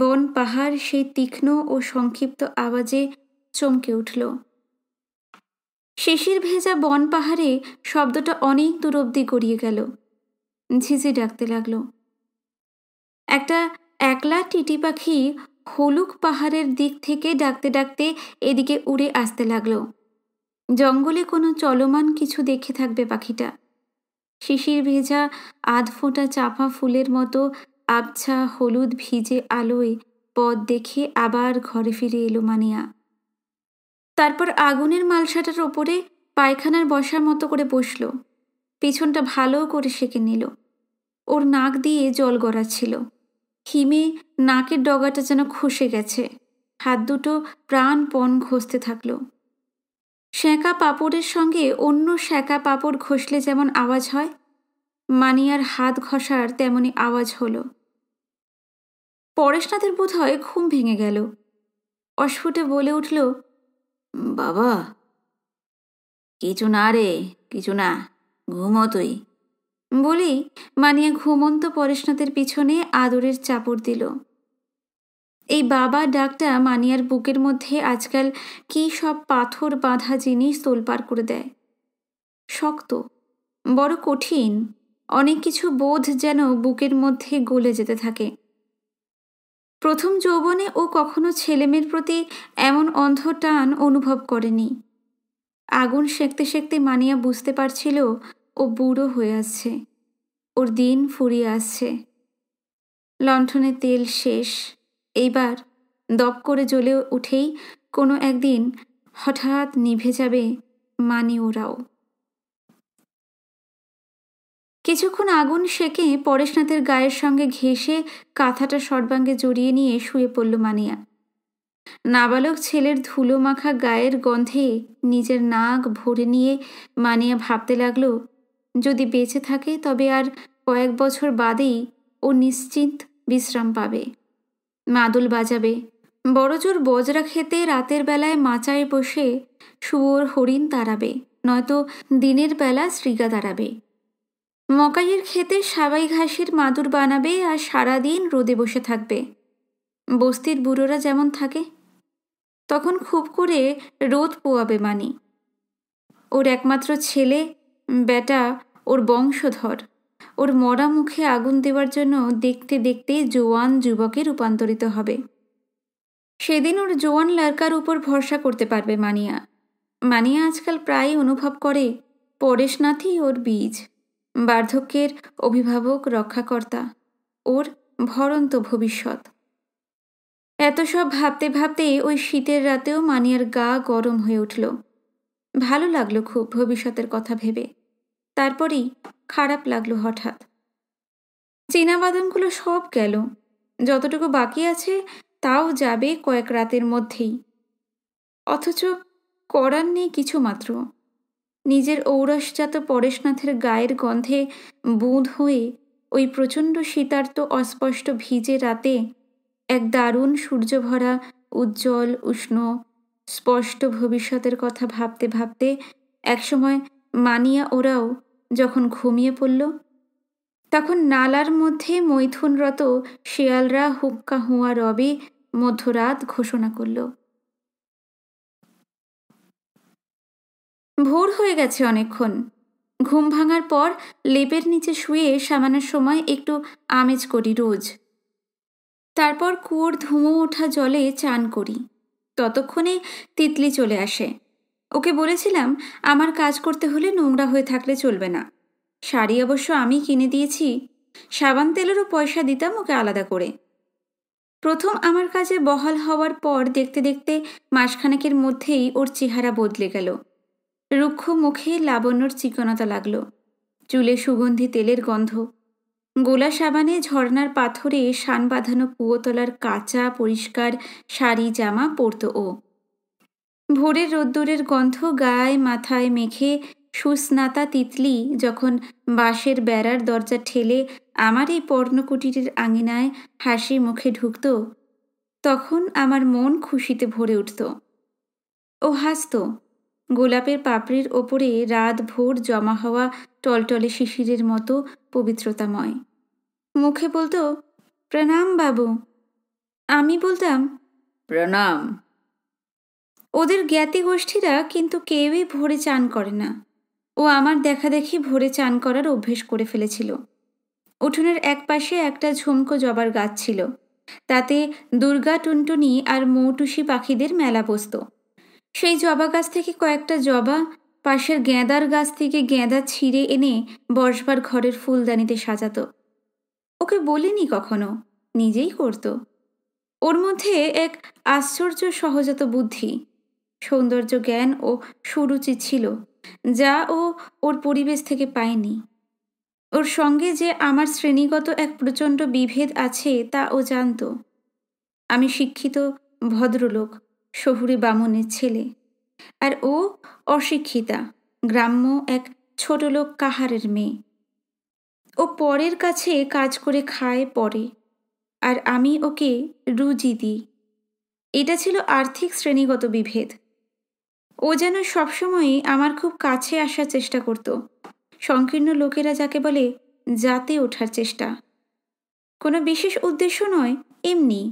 বন পাহাড় সেই তীক্ষ্ণ ও সংক্ষিপ্ত আওয়াজে চমকে উঠল শিশির ভেজা বন পাহাড়ে শব্দটা অনেক দূর অব্দি গড়িয়ে গেল ঝিঝি ডাকতে লাগল একটা একলা টিটি পাখি হলুক পাহাড়ের দিক থেকে ডাকতে ডাকতে এদিকে উড়ে আসতে লাগল জঙ্গলে কোনো চলমান কিছু দেখে থাকবে পাখিটা শিশির ভেজা আধফোঁটা চাপা ফুলের মতো আবছা হলুদ ভিজে আলোয় পথ দেখে আবার ঘরে ফিরে এলো মানিয়া তারপর আগুনের মালসাটার ওপরে পায়খানার বসার মতো করে বসল পেছনটা ভালো করে সেঁকে নিল ওর নাক দিয়ে জল গড়াচ্ছিল হিমে নাকের ডগাটা যেন খসে গেছে হাত দুটো প্রাণপণ ঘষতে থাকলো শেঁকা পাপড়ের সঙ্গে অন্য শেঁকা পাপড় ঘষলে যেমন আওয়াজ হয় মানিয়ার হাত ঘষার তেমনি আওয়াজ হলো পরেশনাথের বোধ হয় ঘুম ভেঙে গেল অস্ফুটে বলে উঠল বাবা কিছু না রে কিছু না ঘুমো তুই বলেই মানিয়া ঘুমন্ত পরেশনাথের পিছনে আদরের চাপড় দিল এই বাবা ডাকটা মানিয়ার বুকের মধ্যে আজকাল কি সব পাথর বাঁধা জিনিস তোলপার করে দেয় শক্ত বড় কঠিন অনেক কিছু বোধ যেন বুকের মধ্যে গলে যেতে থাকে প্রথম যৌবনে ও কখনো ছেলেমেয়ের প্রতি এমন অন্ধ টান অনুভব করেনি আগুন সেঁকতে সেঁকতে মানিয়া বুঝতে পারছিল ও বুড়ো হয়ে আসছে ওর দিন ফুরিয়ে আসছে লণ্ঠনে তেল শেষ এইবার দপ করে জ্বলে উঠেই কোনো একদিন হঠাৎ নিভে যাবে মানি ওরাও কিছুক্ষণ আগুন সেকে পরেশনাথের গায়ের সঙ্গে ঘেঁষে কাঁথাটা সর্বাঙ্গে জড়িয়ে নিয়ে শুয়ে পড়ল মানিয়া নাবালক ছেলের ধুলো মাখা গায়ের গন্ধে নিজের নাক ভরে নিয়ে মানিয়া ভাবতে লাগলো যদি বেঁচে থাকে তবে আর কয়েক বছর বাদেই ও নিশ্চিন্ত বিশ্রাম পাবে মাদুল বাজাবে বড়জোর বজরা খেতে রাতের বেলায় মাচায় বসে শুয়োর হরিণ তাড়াবে নয়তো দিনের বেলা শ্রীগা তাড়াবে মকাইয়ের খেতে সাবাই ঘাসের মাদুর বানাবে আর সারাদিন রোদে বসে থাকবে বস্তির বুড়োরা যেমন থাকে তখন খুব করে রোদ পোয়াবে মানি ওর একমাত্র ছেলে বেটা ওর বংশধর ওর মরা মুখে আগুন দেওয়ার জন্য দেখতে দেখতে জোয়ান যুবকে রূপান্তরিত হবে সেদিন ওর জোয়ান লড়কার উপর ভরসা করতে পারবে মানিয়া মানিয়া আজকাল প্রায় অনুভব করে পরেশনাথই ওর বীজ বার্ধক্যের অভিভাবক রক্ষাকর্তা ওর ভরন্ত ভবিষ্যৎ এত সব ভাবতে ভাবতে ওই শীতের রাতেও মানিয়ার গা গরম হয়ে উঠল ভালো লাগলো খুব ভবিষ্যতের কথা ভেবে তারপরেই খারাপ লাগলো হঠাৎ বাদামগুলো সব গেল যতটুকু বাকি আছে তাও যাবে কয়েক রাতের মধ্যেই অথচ করার নেই কিছু মাত্র নিজের ঔরসজাত পরেশনাথের গায়ের গন্ধে বুঁদ হয়ে ওই প্রচণ্ড শীতার্ত অস্পষ্ট ভিজে রাতে এক দারুণ সূর্যভরা উজ্জ্বল উষ্ণ স্পষ্ট ভবিষ্যতের কথা ভাবতে ভাবতে একসময় মানিয়া ওরাও যখন ঘুমিয়ে পড়ল তখন নালার মধ্যে মৈথুনরত শিয়ালরা হুক্কা হুঁয়া রবে মধ্যরাত ঘোষণা করল ভোর হয়ে গেছে অনেকক্ষণ ঘুম ভাঙার পর লেপের নিচে শুয়ে সামানোর সময় একটু আমেজ করি রোজ তারপর কুয়োর ধুমো ওঠা জলে চান করি ততক্ষণে তিতলি চলে আসে ওকে বলেছিলাম আমার কাজ করতে হলে নোংরা হয়ে থাকলে চলবে না শাড়ি অবশ্য আমি কিনে দিয়েছি সাবান তেলেরও পয়সা দিতাম ওকে আলাদা করে প্রথম আমার কাজে বহাল হওয়ার পর দেখতে দেখতে মাসখানেকের মধ্যেই ওর চেহারা বদলে গেল রুক্ষ মুখে লাবণ্যর চিকনতা লাগল চুলে সুগন্ধি তেলের গন্ধ গোলা সাবানে ঝর্নার পাথরে শান বাঁধানো কুয়োতলার কাঁচা পরিষ্কার শাড়ি জামা পরত ও ভোরের রোদ্দুরের গন্ধ গায়ে মাথায় মেখে সুস্নাতা তিতলি যখন বাঁশের বেড়ার দরজা ঠেলে আমার এই পর্ণকুটিরের আঙিনায় হাসি মুখে ঢুকত তখন আমার মন খুশিতে ভরে উঠত ও হাসত গোলাপের পাপড়ির ওপরে রাত ভোর জমা হওয়া টলটলে শিশিরের মতো পবিত্রতাময় মুখে বলতো প্রণাম বাবু আমি বলতাম প্রণাম ওদের জ্ঞাতি গোষ্ঠীরা কিন্তু কেউই ভোরে চান করে না ও আমার দেখা দেখি ভোরে চান করার অভ্যেস করে ফেলেছিল উঠোনের এক পাশে একটা ঝুমকো জবার গাছ ছিল তাতে দুর্গা টুনটুনি আর মৌটুসি পাখিদের মেলা বসত সেই জবা গাছ থেকে কয়েকটা জবা পাশের গেঁদার গাছ থেকে গেঁদা ছিঁড়ে এনে বসবার ঘরের ফুলদানিতে সাজাত ওকে বলিনি কখনো নিজেই করত ওর মধ্যে এক আশ্চর্য সহজাত বুদ্ধি সৌন্দর্য জ্ঞান ও সুরুচি ছিল যা ও ওর পরিবেশ থেকে পায়নি ওর সঙ্গে যে আমার শ্রেণীগত এক প্রচণ্ড বিভেদ আছে তা ও জানত আমি শিক্ষিত ভদ্রলোক শহুরে বামনের ছেলে আর ও অশিক্ষিতা গ্রাম্য এক ছোটলোক কাহারের মেয়ে ও পরের কাছে কাজ করে খায় পরে আর আমি ওকে রুজি দিই এটা ছিল আর্থিক শ্রেণীগত বিভেদ ও যেন সবসময়ই আমার খুব কাছে আসার চেষ্টা করত সংকীর্ণ লোকেরা যাকে বলে জাতে ওঠার চেষ্টা কোনো বিশেষ উদ্দেশ্য নয় এমনি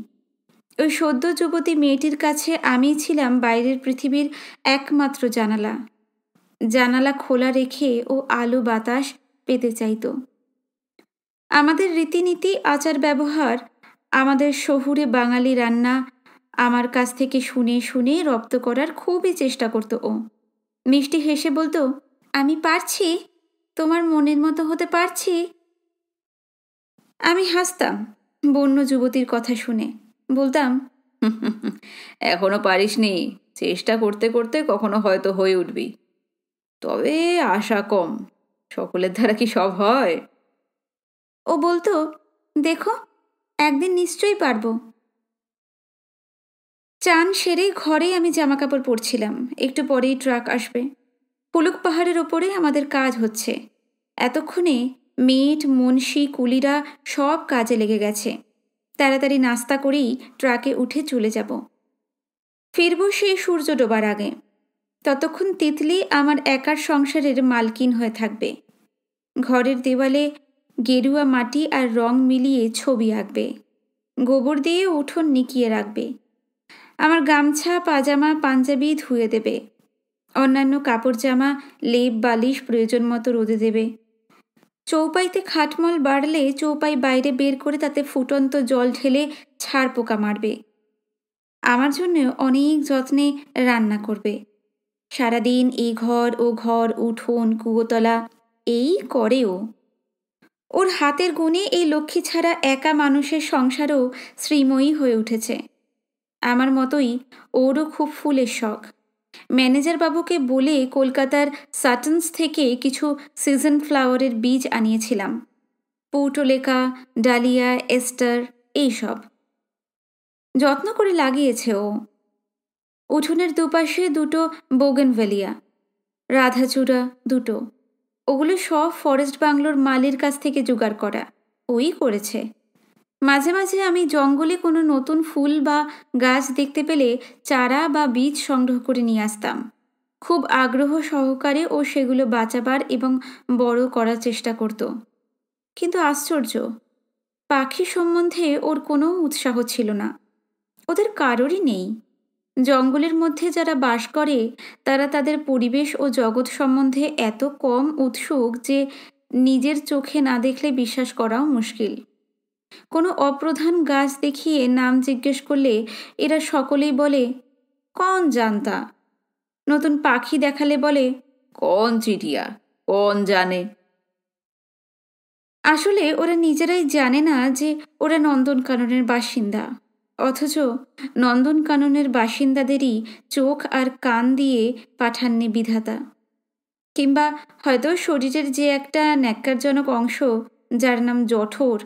ওই সদ্য যুবতী মেয়েটির কাছে আমি ছিলাম বাইরের পৃথিবীর একমাত্র জানালা জানালা খোলা রেখে ও আলো বাতাস পেতে চাইত আমাদের রীতিনীতি আচার ব্যবহার আমাদের শহুরে বাঙালি রান্না আমার কাছ থেকে শুনে শুনে রপ্ত করার খুবই চেষ্টা করত ও মিষ্টি হেসে বলতো আমি পারছি তোমার মনের মতো হতে পারছি আমি হাসতাম বন্য যুবতীর কথা শুনে বলতাম এখনো নি চেষ্টা করতে করতে কখনো হয়তো হয়ে উঠবি তবে আশা কম সকলের দ্বারা কি সব হয় ও বলতো দেখো একদিন নিশ্চয়ই পারবো চান সেরে ঘরেই আমি জামা কাপড় পরছিলাম একটু পরেই ট্রাক আসবে পুলুক পাহাড়ের ওপরে আমাদের কাজ হচ্ছে এতক্ষণে মেট মুন্সি কুলিরা সব কাজে লেগে গেছে তাড়াতাড়ি নাস্তা করেই ট্রাকে উঠে চলে যাব ফিরব সেই সূর্য ডোবার আগে ততক্ষণ তিতলি আমার একার সংসারের মালকিন হয়ে থাকবে ঘরের দেওয়ালে গেরুয়া মাটি আর রং মিলিয়ে ছবি আঁকবে গোবর দিয়ে উঠোন নিকিয়ে রাখবে আমার গামছা পাজামা পাঞ্জাবি ধুয়ে দেবে অন্যান্য কাপড় জামা লেপ বালিশ প্রয়োজন মতো রোদে দেবে চৌপাইতে খাটমল বাড়লে চৌপাই বাইরে বের করে তাতে ফুটন্ত জল ঢেলে ছাড় পোকা মারবে আমার জন্য অনেক যত্নে রান্না করবে সারাদিন এই ঘর ও ঘর উঠোন কুয়োতলা এই করেও ওর হাতের গুণে এই লক্ষ্মী ছাড়া একা মানুষের সংসারও শ্রীময়ী হয়ে উঠেছে আমার মতোই ওরও খুব ফুলের শখ ম্যানেজার বাবুকে বলে কলকাতার সাটন্স থেকে কিছু সিজন ফ্লাওয়ারের বীজ আনিয়েছিলাম পৌটলেকা ডালিয়া এস্টার এইসব যত্ন করে লাগিয়েছে ও উঠোনের দুপাশে দুটো বোগেনভেলিয়া রাধাচূড়া দুটো ওগুলো সব ফরেস্ট বাংলোর মালির কাছ থেকে জোগাড় করা ওই করেছে মাঝে মাঝে আমি জঙ্গলে কোনো নতুন ফুল বা গাছ দেখতে পেলে চারা বা বীজ সংগ্রহ করে নিয়ে আসতাম খুব আগ্রহ সহকারে ও সেগুলো বাঁচাবার এবং বড় করার চেষ্টা করত কিন্তু আশ্চর্য পাখি সম্বন্ধে ওর কোনো উৎসাহ ছিল না ওদের কারোরই নেই জঙ্গলের মধ্যে যারা বাস করে তারা তাদের পরিবেশ ও জগৎ সম্বন্ধে এত কম উৎসুক যে নিজের চোখে না দেখলে বিশ্বাস করাও মুশকিল কোনো অপ্রধান গাছ দেখিয়ে নাম জিজ্ঞেস করলে এরা সকলেই বলে কন জানতা নতুন পাখি দেখালে বলে কন চিটিয়া কন জানে আসলে ওরা নিজেরাই জানে না যে ওরা নন্দনকাননের বাসিন্দা অথচ নন্দনকাননের বাসিন্দাদেরই চোখ আর কান দিয়ে পাঠাননি বিধাতা কিংবা হয়তো শরীরের যে একটা ন্যাক্কারজনক অংশ যার নাম জঠোর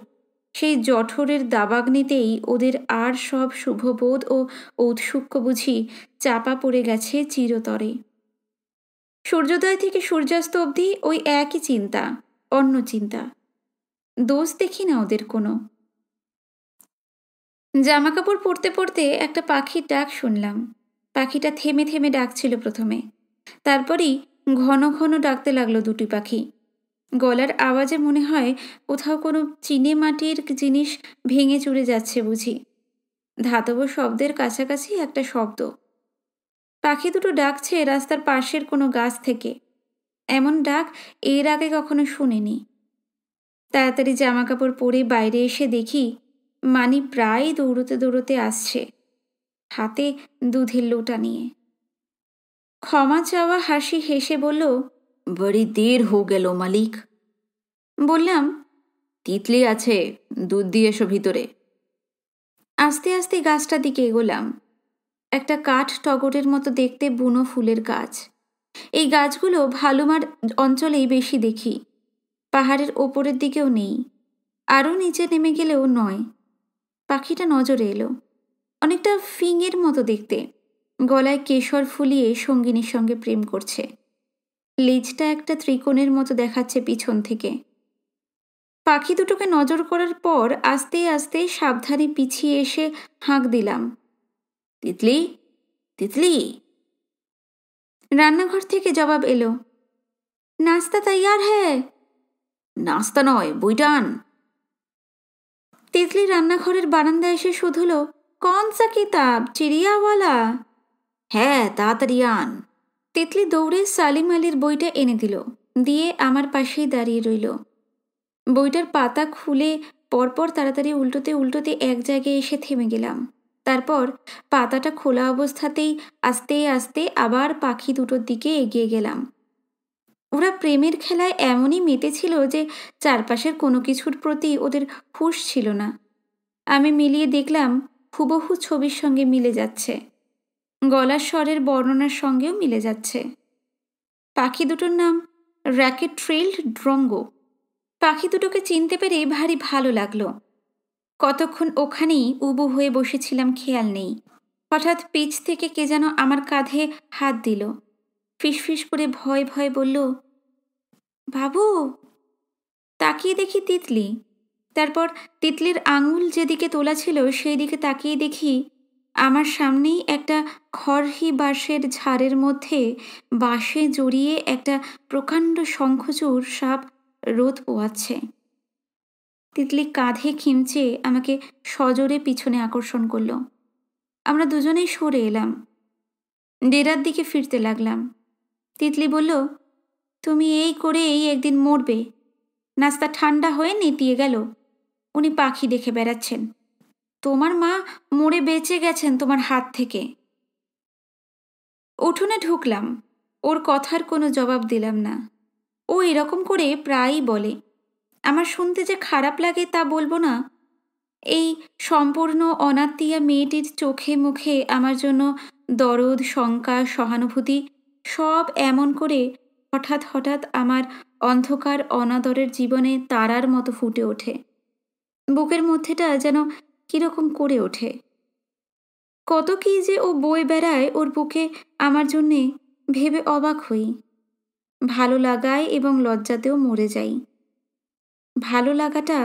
সেই জঠরের দাবাগ্নিতেই ওদের আর সব শুভবোধ ও ঔৎসুক্য বুঝি চাপা পড়ে গেছে চিরতরে সূর্যোদয় থেকে সূর্যাস্ত অবধি ওই একই চিন্তা অন্য চিন্তা দোষ দেখি না ওদের কোনো জামা কাপড় পরতে পরতে একটা পাখির ডাক শুনলাম পাখিটা থেমে থেমে ডাকছিল প্রথমে তারপরই ঘন ঘন ডাকতে লাগলো দুটি পাখি গলার আওয়াজে মনে হয় কোথাও কোনো চিনে মাটির জিনিস ভেঙে চুরে যাচ্ছে বুঝি ধাতব শব্দের কাছাকাছি একটা শব্দ পাখি দুটো ডাকছে রাস্তার পাশের কোনো গাছ থেকে এমন ডাক এর আগে কখনো শুনিনি তাড়াতাড়ি জামা কাপড় পরে বাইরে এসে দেখি মানি প্রায় দৌড়তে দৌড়তে আসছে হাতে দুধের লোটা নিয়ে ক্ষমা চাওয়া হাসি হেসে বলল বড়ি দের হো গেল মালিক বললাম তিতলি আছে দুধ দিয়ে এসো ভিতরে আস্তে আস্তে গাছটার দিকে এগোলাম একটা কাঠ টগরের মতো দেখতে বুনো ফুলের গাছ এই গাছগুলো ভালুমার অঞ্চলেই বেশি দেখি পাহাড়ের ওপরের দিকেও নেই আরও নিচে নেমে গেলেও নয় পাখিটা নজরে এলো অনেকটা ফিঙের মতো দেখতে গলায় কেশর ফুলিয়ে সঙ্গিনীর সঙ্গে প্রেম করছে লেজটা একটা ত্রিকোণের মতো দেখাচ্ছে পিছন থেকে পাখি দুটোকে নজর করার পর আস্তে আস্তে সাবধানে পিছিয়ে এসে হাঁক দিলাম তিতলি তিতলি রান্নাঘর থেকে জবাব এলো নাস্তা তৈয়ার হ্যাঁ নাস্তা নয় বইটান তিতলি রান্নাঘরের বারান্দায় এসে শুধুলো কনসা কিতাব চিড়িয়াওয়ালা হ্যাঁ তাড়াতাড়ি আন তেতলি দৌড়ে সালিম আলীর বইটা এনে দিল দিয়ে আমার পাশেই দাঁড়িয়ে রইল বইটার পাতা খুলে পরপর তাড়াতাড়ি উল্টোতে উল্টোতে এক জায়গায় এসে থেমে গেলাম তারপর পাতাটা খোলা অবস্থাতেই আস্তে আস্তে আবার পাখি দুটোর দিকে এগিয়ে গেলাম ওরা প্রেমের খেলায় এমনই মেতেছিল যে চারপাশের কোনো কিছুর প্রতি ওদের হুশ ছিল না আমি মিলিয়ে দেখলাম হুবহু ছবির সঙ্গে মিলে যাচ্ছে গলার স্বরের বর্ণনার সঙ্গেও মিলে যাচ্ছে পাখি দুটোর নাম র্যাকেট ট্রেল্ড ড্রঙ্গো পাখি দুটোকে চিনতে পেরে ভারী ভালো লাগলো কতক্ষণ ওখানেই উবু হয়ে বসেছিলাম খেয়াল নেই হঠাৎ পিচ থেকে কে যেন আমার কাঁধে হাত দিল ফিসফিস করে ভয় ভয় বলল বাবু তাকিয়ে দেখি তিতলি তারপর তিতলির আঙুল যেদিকে তোলা ছিল সেই দিকে তাকিয়ে দেখি আমার সামনেই একটা খড়হি বাঁশের ঝাড়ের মধ্যে বাঁশে জড়িয়ে একটা প্রকাণ্ড শঙ্খচুর সাপ রোদ পোয়াচ্ছে তিতলি কাঁধে খিমচে আমাকে সজোরে পিছনে আকর্ষণ করল আমরা দুজনেই সরে এলাম ডেরার দিকে ফিরতে লাগলাম তিতলি বলল তুমি এই করে এই একদিন মরবে নাস্তা ঠান্ডা হয়ে নেতিয়ে গেল উনি পাখি দেখে বেড়াচ্ছেন তোমার মা মরে বেঁচে গেছেন তোমার হাত থেকে উঠোনে ঢুকলাম ওর কথার কোনো জবাব দিলাম না ও এরকম করে প্রায়ই বলে আমার শুনতে যে খারাপ লাগে তা বলবো না এই সম্পূর্ণ অনাত্মীয়া মেয়েটির চোখে মুখে আমার জন্য দরদ শঙ্কা সহানুভূতি সব এমন করে হঠাৎ হঠাৎ আমার অন্ধকার অনাদরের জীবনে তারার মতো ফুটে ওঠে বুকের মধ্যেটা যেন কীরকম করে ওঠে কত কি যে ও বয়ে বেড়ায় ওর বুকে আমার জন্যে ভেবে অবাক হই ভালো লাগায় এবং লজ্জাতেও মরে যাই ভালো লাগাটা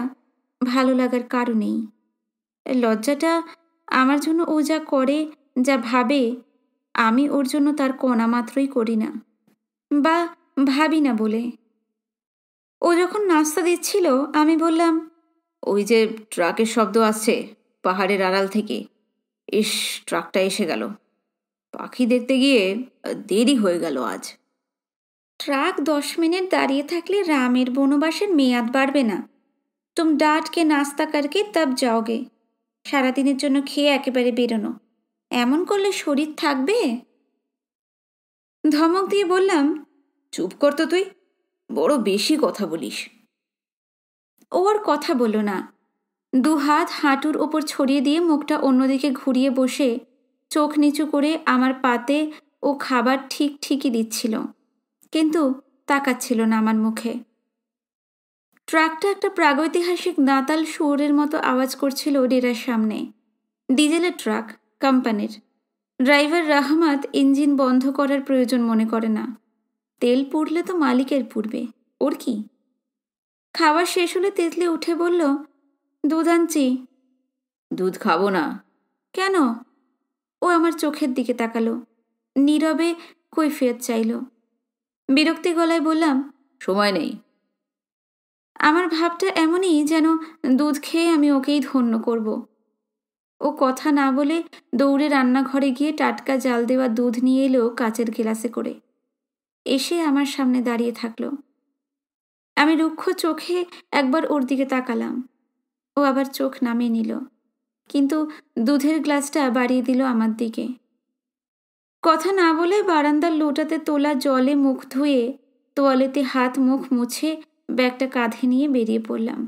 ভালো লাগার কারণেই লজ্জাটা আমার জন্য ও যা করে যা ভাবে আমি ওর জন্য তার কণা মাত্রই করি না বা ভাবি না বলে ও যখন নাস্তা দিচ্ছিল আমি বললাম ওই যে ট্রাকের শব্দ আছে পাহাড়ের আড়াল থেকে ইস ট্রাকটা এসে গেল পাখি দেখতে গিয়ে দেরি হয়ে গেল আজ ট্রাক দশ মিনিট দাঁড়িয়ে থাকলে রামের বনবাসের মেয়াদ বাড়বে না তুম ডাটকে নাস্তা করকে তব যাওগে সারাদিনের জন্য খেয়ে একেবারে বেরোনো এমন করলে শরীর থাকবে ধমক দিয়ে বললাম চুপ করতো তুই বড় বেশি কথা বলিস ও আর কথা বলো না দু হাত হাঁটুর ওপর ছড়িয়ে দিয়ে মুখটা অন্যদিকে ঘুরিয়ে বসে চোখ নিচু করে আমার পাতে ও খাবার ঠিক ঠিকই দিচ্ছিল কিন্তু তাকাচ্ছিল না আমার মুখে ট্রাকটা একটা প্রাগৈতিহাসিক দাঁতাল সুরের মতো আওয়াজ করছিল ডেরার সামনে ডিজেলের ট্রাক কোম্পানির ড্রাইভার রাহমাত ইঞ্জিন বন্ধ করার প্রয়োজন মনে করে না তেল পুড়লে তো মালিকের পুড়বে ওর কি খাবার শেষ হলে তেতলে উঠে বলল দুধ আনছি দুধ খাবো না কেন ও আমার চোখের দিকে তাকালো নীরবে কৈফিয়ত চাইল বিরক্তি গলায় বললাম সময় নেই আমার ভাবটা এমনই যেন দুধ খেয়ে আমি ওকেই ধন্য করব ও কথা না বলে দৌড়ে রান্নাঘরে গিয়ে টাটকা জাল দেওয়া দুধ নিয়ে এলো কাচের গেলাসে করে এসে আমার সামনে দাঁড়িয়ে থাকলো আমি রুক্ষ চোখে একবার ওর দিকে তাকালাম ও আবার চোখ নামিয়ে নিল কিন্তু দুধের গ্লাসটা বাড়িয়ে দিল আমার দিকে কথা না বলে বারান্দার লোটাতে তোলা জলে মুখ ধুয়ে তোয়ালেতে হাত মুখ মুছে ব্যাগটা কাঁধে নিয়ে বেরিয়ে পড়লাম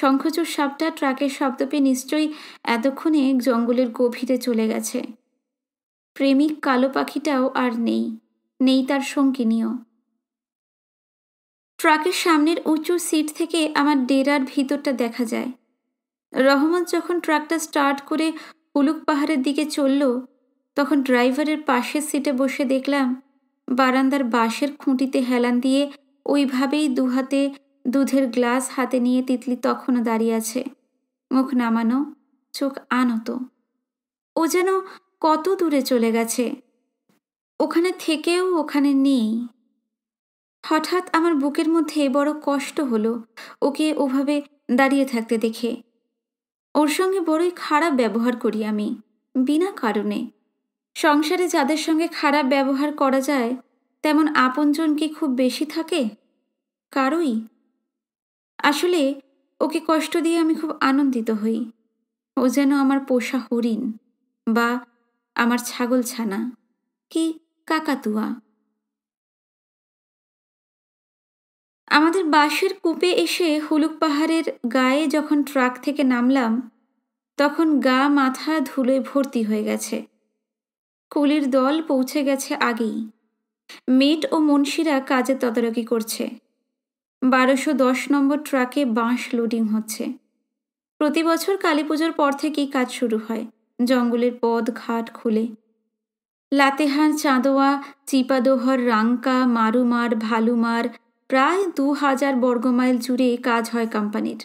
শঙ্খচুর সাপটা ট্রাকের শব্দ পেয়ে নিশ্চয়ই এতক্ষণে জঙ্গলের গভীরে চলে গেছে প্রেমিক কালো পাখিটাও আর নেই নেই তার সঙ্গিনীয় ট্রাকের সামনের উঁচু সিট থেকে আমার ডেরার ভিতরটা দেখা যায় রহমত যখন ট্রাকটা স্টার্ট করে উলুক পাহাড়ের দিকে চলল তখন ড্রাইভারের পাশের সিটে বসে দেখলাম বারান্দার বাঁশের খুঁটিতে হেলান দিয়ে ওইভাবেই দুহাতে দুধের গ্লাস হাতে নিয়ে তিতলি তখনও দাঁড়িয়ে আছে মুখ নামানো চোখ আনত ও যেন কত দূরে চলে গেছে ওখানে থেকেও ওখানে নেই হঠাৎ আমার বুকের মধ্যে বড় কষ্ট হলো ওকে ওভাবে দাঁড়িয়ে থাকতে দেখে ওর সঙ্গে বড়ই খারাপ ব্যবহার করি আমি বিনা কারণে সংসারে যাদের সঙ্গে খারাপ ব্যবহার করা যায় তেমন আপনজন কি খুব বেশি থাকে কারোই আসলে ওকে কষ্ট দিয়ে আমি খুব আনন্দিত হই ও যেন আমার পোষা হরিণ বা আমার ছাগল ছানা কি কাকাতুয়া আমাদের বাঁশের কূপে এসে হুলুক পাহাড়ের গায়ে যখন ট্রাক থেকে নামলাম তখন গা মাথা ধুলোয় ভর্তি হয়ে গেছে কুলির দল পৌঁছে গেছে আগেই মেট ও মুন্সিরা কাজে তদারকি করছে বারোশো দশ নম্বর ট্রাকে বাঁশ লোডিং হচ্ছে প্রতি বছর কালী পুজোর পর থেকেই কাজ শুরু হয় জঙ্গলের পদ ঘাট খুলে লাতেহার চাঁদোয়া চিপাদোহর রাঙ্কা মারুমার ভালুমার প্রায় দু হাজার বর্গমাইল জুড়ে কাজ হয় কোম্পানির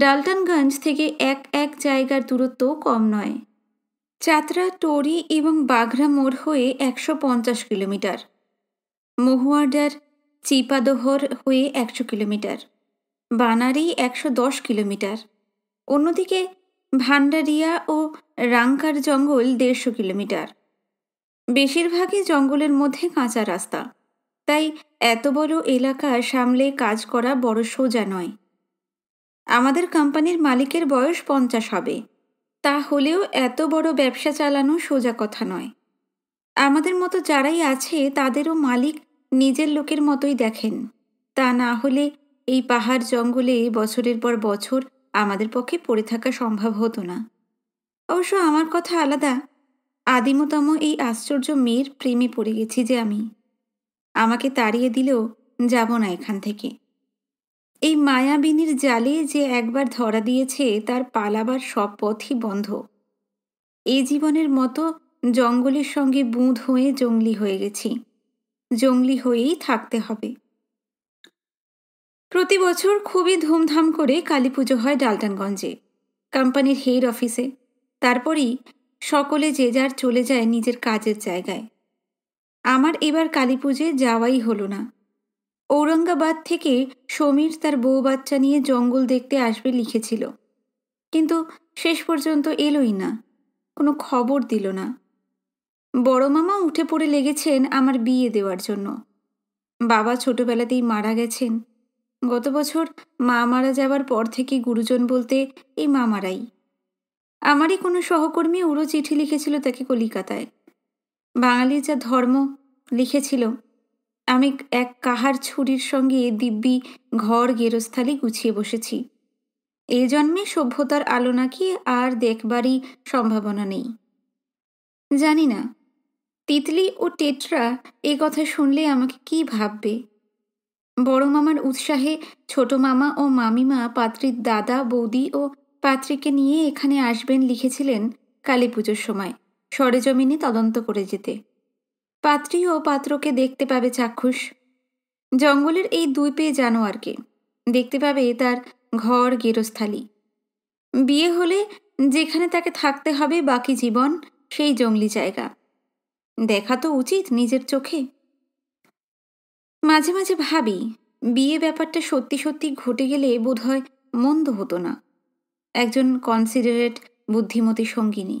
ডালটনগঞ্জ থেকে এক এক জায়গার দূরত্ব কম নয় চাতরা টোরি এবং বাঘরা মোড় হয়ে একশো পঞ্চাশ কিলোমিটার মহুয়াডার চিপাদহর হয়ে একশো কিলোমিটার বানারি একশো দশ কিলোমিটার অন্যদিকে ভান্ডারিয়া ও রাংকার জঙ্গল দেড়শো কিলোমিটার বেশিরভাগই জঙ্গলের মধ্যে কাঁচা রাস্তা তাই এত বড় এলাকা সামলে কাজ করা বড় সোজা নয় আমাদের কোম্পানির মালিকের বয়স পঞ্চাশ হবে তা হলেও এত বড় ব্যবসা চালানো সোজা কথা নয় আমাদের মতো যারাই আছে তাদেরও মালিক নিজের লোকের মতোই দেখেন তা না হলে এই পাহাড় জঙ্গলে বছরের পর বছর আমাদের পক্ষে পড়ে থাকা সম্ভব হতো না অবশ্য আমার কথা আলাদা আদিমতম এই আশ্চর্য মেয়ের প্রেমে পড়ে গেছি যে আমি আমাকে তাড়িয়ে দিলেও যাব না এখান থেকে এই মায়াবিনীর জালে যে একবার ধরা দিয়েছে তার পালাবার সব পথই বন্ধ এই জীবনের মতো জঙ্গলের সঙ্গে বুঁদ হয়ে জঙ্গলি হয়ে গেছি জঙ্গলি হয়েই থাকতে হবে প্রতি বছর খুবই ধুমধাম করে কালী পুজো হয় ডালটানগঞ্জে কোম্পানির হেড অফিসে তারপরই সকলে যে যার চলে যায় নিজের কাজের জায়গায় আমার এবার কালী পুজোয় যাওয়াই হলো না ঔরঙ্গাবাদ থেকে সমীর তার বউ বাচ্চা নিয়ে জঙ্গল দেখতে আসবে লিখেছিল কিন্তু শেষ পর্যন্ত এলোই না কোনো খবর দিল না বড় মামা উঠে পড়ে লেগেছেন আমার বিয়ে দেওয়ার জন্য বাবা ছোটবেলাতেই মারা গেছেন গত বছর মা মারা যাওয়ার পর থেকে গুরুজন বলতে এই মামারাই আমারই কোনো সহকর্মী ওরও চিঠি লিখেছিল তাকে কলিকাতায় বাঙালি যা ধর্ম লিখেছিল আমি এক কাহার ছুরির সঙ্গে দিব্যি ঘর গেরস্থালি গুছিয়ে বসেছি এ জন্মে সভ্যতার আলো নাকি আর দেখবারই সম্ভাবনা নেই জানি না তিতলি ও টেটরা এ কথা শুনলে আমাকে কি ভাববে বড় মামার উৎসাহে ছোট মামা ও মামিমা পাত্রীর দাদা বৌদি ও পাত্রীকে নিয়ে এখানে আসবেন লিখেছিলেন কালী পুজোর সময় সরেজমিনে তদন্ত করে যেতে পাত্রী ও পাত্রকে দেখতে পাবে চাক্ষুষ জঙ্গলের এই দুই পেয়ে জানোয়ারকে দেখতে পাবে তার ঘর গেরস্থালি বিয়ে হলে যেখানে তাকে থাকতে হবে বাকি জীবন সেই জঙ্গলি জায়গা দেখা তো উচিত নিজের চোখে মাঝে মাঝে ভাবি বিয়ে ব্যাপারটা সত্যি সত্যি ঘটে গেলে বোধহয় মন্দ হতো না একজন কনসিডারেট বুদ্ধিমতী সঙ্গিনী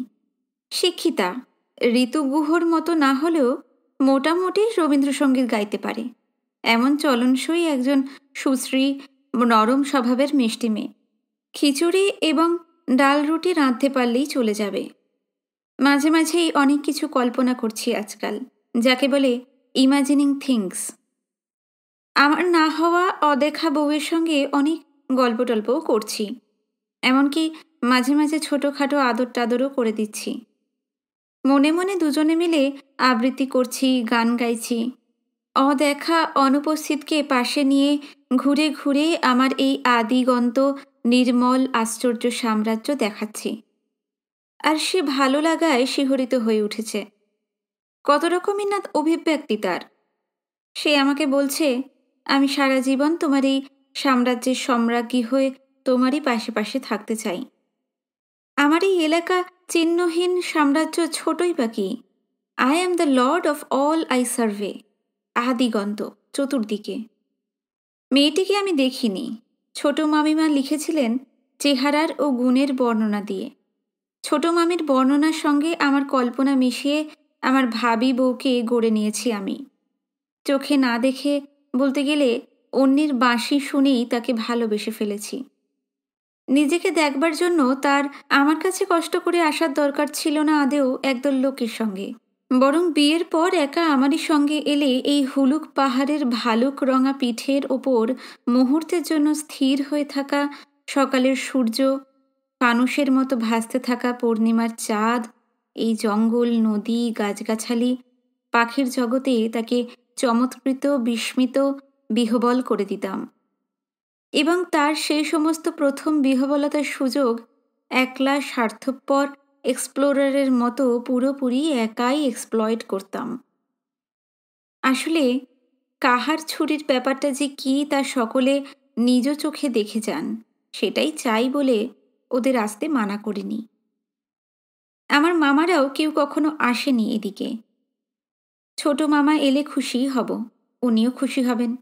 শিক্ষিতা ঋতু গুহর মতো না হলেও মোটামুটি রবীন্দ্রসঙ্গীত গাইতে পারে এমন চলনসই একজন সুশ্রী নরম স্বভাবের মিষ্টি মেয়ে খিচুড়ি এবং ডাল রুটি রাঁধতে পারলেই চলে যাবে মাঝে মাঝেই অনেক কিছু কল্পনা করছি আজকাল যাকে বলে ইমাজিনিং থিংস আমার না হওয়া অদেখা বউয়ের সঙ্গে অনেক গল্প টল্পও করছি এমনকি মাঝে মাঝে ছোটোখাটো আদর টাদরও করে দিচ্ছি মনে মনে দুজনে মিলে আবৃত্তি করছি গান গাইছি অদেখা অনুপস্থিতকে পাশে নিয়ে ঘুরে ঘুরে আমার এই আদিগন্ত নির্মল আশ্চর্য সাম্রাজ্য দেখাচ্ছি আর সে ভালো লাগায় শিহরিত হয়ে উঠেছে কত রকমের না অভিব্যক্তি তার সে আমাকে বলছে আমি সারা জীবন তোমার এই সাম্রাজ্যের সম্রাজ্ঞী হয়ে তোমারই পাশে পাশে থাকতে চাই আমার এই এলাকা চিহ্নহীন সাম্রাজ্য ছোটই বা কি I am the lord of all I survey আহাদিগন্ত চতুর্দিকে মেয়েটিকে আমি দেখিনি ছোট মামিমা লিখেছিলেন চেহারার ও গুণের বর্ণনা দিয়ে ছোট মামির বর্ণনার সঙ্গে আমার কল্পনা মিশিয়ে আমার ভাবি বউকে গড়ে নিয়েছি আমি চোখে না দেখে বলতে গেলে অন্যের বাঁশি শুনেই তাকে ভালোবেসে ফেলেছি নিজেকে দেখবার জন্য তার আমার কাছে কষ্ট করে আসার দরকার ছিল না আদেও একদল লোকের সঙ্গে বরং বিয়ের পর একা আমারই সঙ্গে এলে এই হুলুক পাহাড়ের ভালুক রঙা পিঠের ওপর মুহূর্তের জন্য স্থির হয়ে থাকা সকালের সূর্য পানুষের মতো ভাসতে থাকা পূর্ণিমার চাঁদ এই জঙ্গল নদী গাছগাছালি পাখির জগতে তাকে চমৎকৃত বিস্মিত বিহবল করে দিতাম এবং তার সেই সমস্ত প্রথম বিহবলতার সুযোগ একলা স্বার্থপর এক্সপ্লোরারের মতো পুরোপুরি একাই এক্সপ্লয়েড করতাম আসলে কাহার ছুরির ব্যাপারটা যে কি তা সকলে নিজ চোখে দেখে যান সেটাই চাই বলে ওদের আসতে মানা করিনি আমার মামারাও কেউ কখনো আসেনি এদিকে ছোট মামা এলে খুশি হব উনিও খুশি হবেন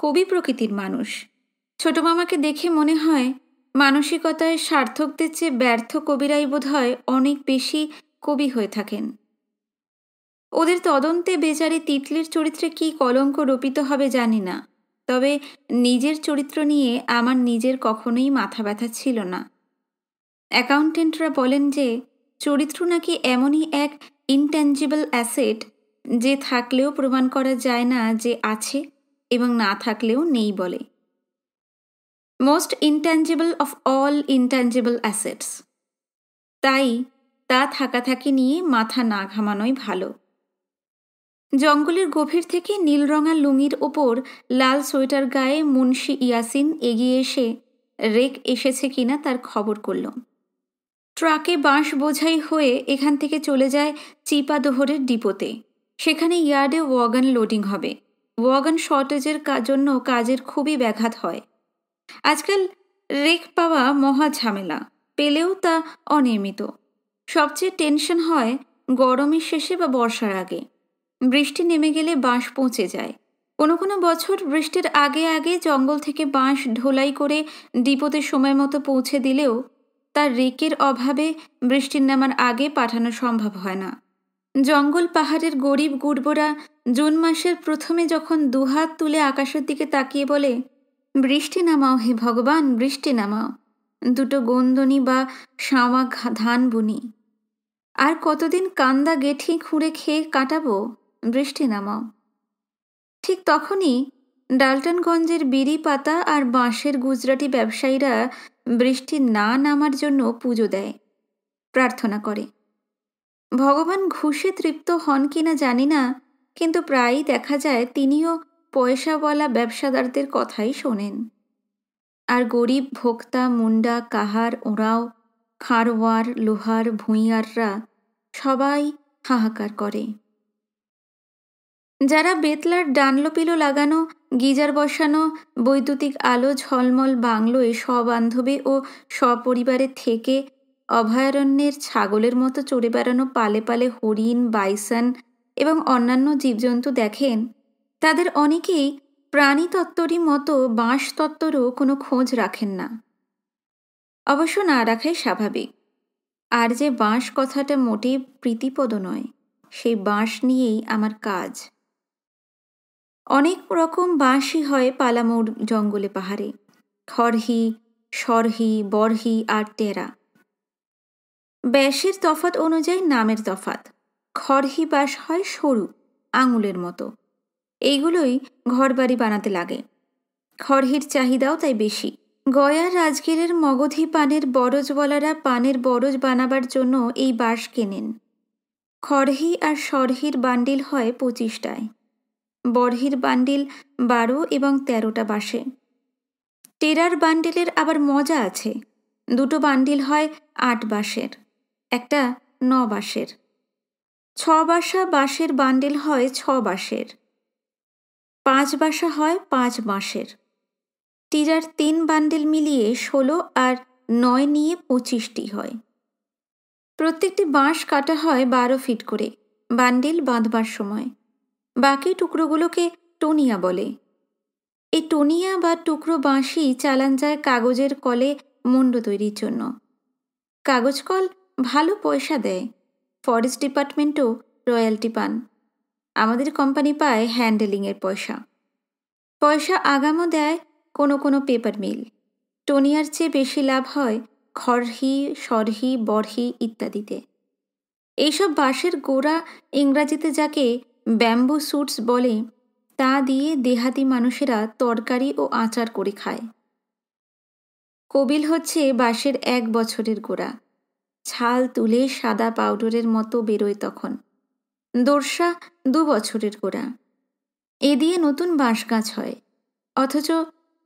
কবি প্রকৃতির মানুষ ছোট মামাকে দেখে মনে হয় মানসিকতায় সার্থকদের চেয়ে ব্যর্থ কবিরাই বোধ হয় অনেক বেশি কবি হয়ে থাকেন ওদের তদন্তে বেচারে তিতলির চরিত্রে কি কলঙ্ক রোপিত হবে জানি না তবে নিজের চরিত্র নিয়ে আমার নিজের কখনোই মাথা ব্যথা ছিল না অ্যাকাউন্টেন্টরা বলেন যে চরিত্র নাকি এমনই এক ইনট্যাঞ্জিবল অ্যাসেট যে থাকলেও প্রমাণ করা যায় না যে আছে এবং না থাকলেও নেই বলে most intangible of all intangible assets তাই তা থাকাথাকি নিয়ে মাথা না ঘামানোই ভালো জঙ্গলের গভীর থেকে নীল রঙা লুঙির ওপর লাল সোয়েটার গায়ে মুন্সি ইয়াসিন এগিয়ে এসে রেক এসেছে কিনা তার খবর করল ট্রাকে বাঁশ বোঝাই হয়ে এখান থেকে চলে যায় চিপা দোহরের ডিপোতে সেখানে ইয়ার্ডে ওয়াগান লোডিং হবে ওয়াগান শর্টেজের জন্য কাজের খুবই ব্যাঘাত হয় আজকাল রেক পাওয়া মহা ঝামেলা পেলেও তা অনিয়মিত সবচেয়ে টেনশন হয় গরমের শেষে বা বর্ষার আগে বৃষ্টি নেমে গেলে বাঁশ পৌঁছে যায় কোনো কোনো বছর বৃষ্টির আগে আগে জঙ্গল থেকে বাঁশ ঢোলাই করে ডিপোতে সময় মতো পৌঁছে দিলেও তার রেকের অভাবে বৃষ্টির নামার আগে পাঠানো সম্ভব হয় না জঙ্গল পাহাড়ের গরিব গুড়বোরা জুন মাসের প্রথমে যখন দুহাত তুলে আকাশের দিকে তাকিয়ে বলে বৃষ্টি নামাও হে ভগবান বৃষ্টি নামাও দুটো গোন্দনি বা সাওয়া ধান বুনি আর কতদিন কান্দা গেঠি খুঁড়ে খেয়ে কাটাবো বৃষ্টি নামাও ঠিক তখনই ডালটনগঞ্জের বিড়ি পাতা আর বাঁশের গুজরাটি ব্যবসায়ীরা বৃষ্টি না নামার জন্য পুজো দেয় প্রার্থনা করে ভগবান ঘুষে তৃপ্ত হন কিনা জানি না কিন্তু প্রায়ই দেখা যায় তিনিও পয়সাওয়ালা ব্যবসাদারদের কথাই শোনেন আর গরিব ভোক্তা মুন্ডা কাহার ওরাও খারওয়ার লোহার ভুঁইয়াররা সবাই হাহাকার করে যারা বেতলার ডানলোপিলো লাগানো গিজার বসানো বৈদ্যুতিক আলো ঝলমল বাংলোয় সবান্ধবে ও সপরিবারে থেকে অভয়ারণ্যের ছাগলের মতো চড়ে বেড়ানো পালে পালে হরিণ বাইসান এবং অন্যান্য জীবজন্তু দেখেন তাদের অনেকেই প্রাণীতত্ত্বরই মতো বাঁশতত্ত্বরও কোনো খোঁজ রাখেন না অবশ্য না রাখাই স্বাভাবিক আর যে বাঁশ কথাটা মোটেই প্রীতিপদ নয় সেই বাঁশ নিয়েই আমার কাজ অনেক রকম বাঁশই হয় পালামোর জঙ্গলে পাহাড়ে খড়হি সরহি বরহি আর টেরা ব্যাসের তফাত অনুযায়ী নামের তফাত খড়হি বাঁশ হয় সরু আঙুলের মতো এইগুলোই ঘরবাড়ি বানাতে লাগে খড়হির চাহিদাও তাই বেশি গয়ার রাজগীরের মগধি পানের বরজওয়ালারা পানের বরজ বানাবার জন্য এই বাঁশ কেনেন খড়হি আর সরহির বান্ডিল হয় পঁচিশটায় বরহির বান্ডিল বারো এবং তেরোটা বাসে টেরার বান্ডিলের আবার মজা আছে দুটো বান্ডিল হয় আট বাসের একটা ন বাসের ছ বাসা বাঁশের বান্ডিল হয় ছ বাসের পাঁচ বাসা হয় পাঁচ বাঁশের টিরার তিন বান্ডেল মিলিয়ে ষোলো আর নয় নিয়ে পঁচিশটি হয় প্রত্যেকটি বাঁশ কাটা হয় বারো ফিট করে বান্ডেল বাঁধবার সময় বাকি টুকরোগুলোকে টনিয়া বলে এই টনিয়া বা টুকরো বাঁশি চালান যায় কাগজের কলে মণ্ড তৈরির জন্য কাগজ কল ভালো পয়সা দেয় ফরেস্ট ডিপার্টমেন্টও রয়্যালটি পান আমাদের কোম্পানি পায় হ্যান্ডেলিংয়ের পয়সা পয়সা আগামও দেয় কোনো কোনো পেপার মিল টোনিয়ার চেয়ে বেশি লাভ হয় খড়হি সরহি বরহি ইত্যাদিতে এইসব বাঁশের গোড়া ইংরাজিতে যাকে ব্যাম্বু স্যুটস বলে তা দিয়ে দেহাতি মানুষেরা তরকারি ও আচার করে খায় কবিল হচ্ছে বাঁশের এক বছরের গোড়া ছাল তুলে সাদা পাউডারের মতো বেরোয় তখন দর্শা দু বছরের গোড়া এ দিয়ে নতুন বাঁশ গাছ হয় অথচ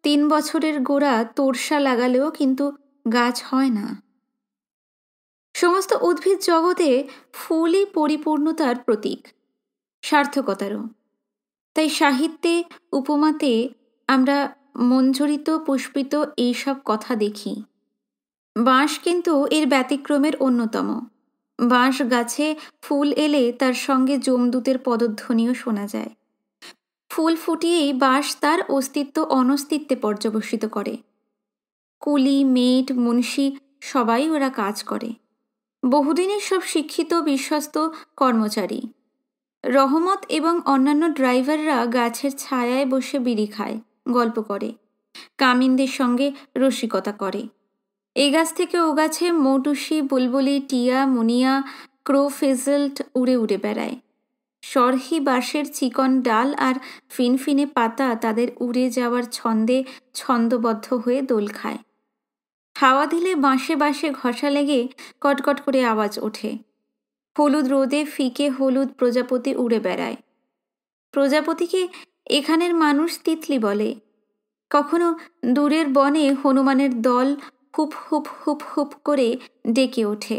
তিন বছরের গোড়া তোরসা লাগালেও কিন্তু গাছ হয় না সমস্ত উদ্ভিদ জগতে ফুলই পরিপূর্ণতার প্রতীক সার্থকতারও তাই সাহিত্যে উপমাতে আমরা মঞ্জরিত পুষ্পিত এইসব কথা দেখি বাঁশ কিন্তু এর ব্যতিক্রমের অন্যতম বাঁশ গাছে ফুল এলে তার সঙ্গে যমদূতের পদধ্বনিও শোনা যায় ফুল ফুটিয়েই বাঁশ তার অস্তিত্ব অনস্তিত্বে পর্যবসিত করে কুলি মেট মুন্সি সবাই ওরা কাজ করে বহুদিনের সব শিক্ষিত বিশ্বস্ত কর্মচারী রহমত এবং অন্যান্য ড্রাইভাররা গাছের ছায়ায় বসে বিড়ি খায় গল্প করে কামিনদের সঙ্গে রসিকতা করে এ গাছ থেকে ও গাছে মৌটুসি বুলবুলি টিয়া মুনিয়া ক্রো ফেজেল্ট উড়ে উড়ে বেড়ায় সরহি বাঁশের চিকন ডাল আর ফিনফিনে পাতা তাদের উড়ে যাওয়ার ছন্দে ছন্দবদ্ধ হয়ে দোল খায় হাওয়া দিলে বাঁশে বাঁশে ঘষা লেগে কটকট করে আওয়াজ ওঠে হলুদ রোদে ফিকে হলুদ প্রজাপতি উড়ে বেড়ায় প্রজাপতিকে এখানের মানুষ তিতলি বলে কখনো দূরের বনে হনুমানের দল হুপ হুপ হুপ হুপ করে ডেকে ওঠে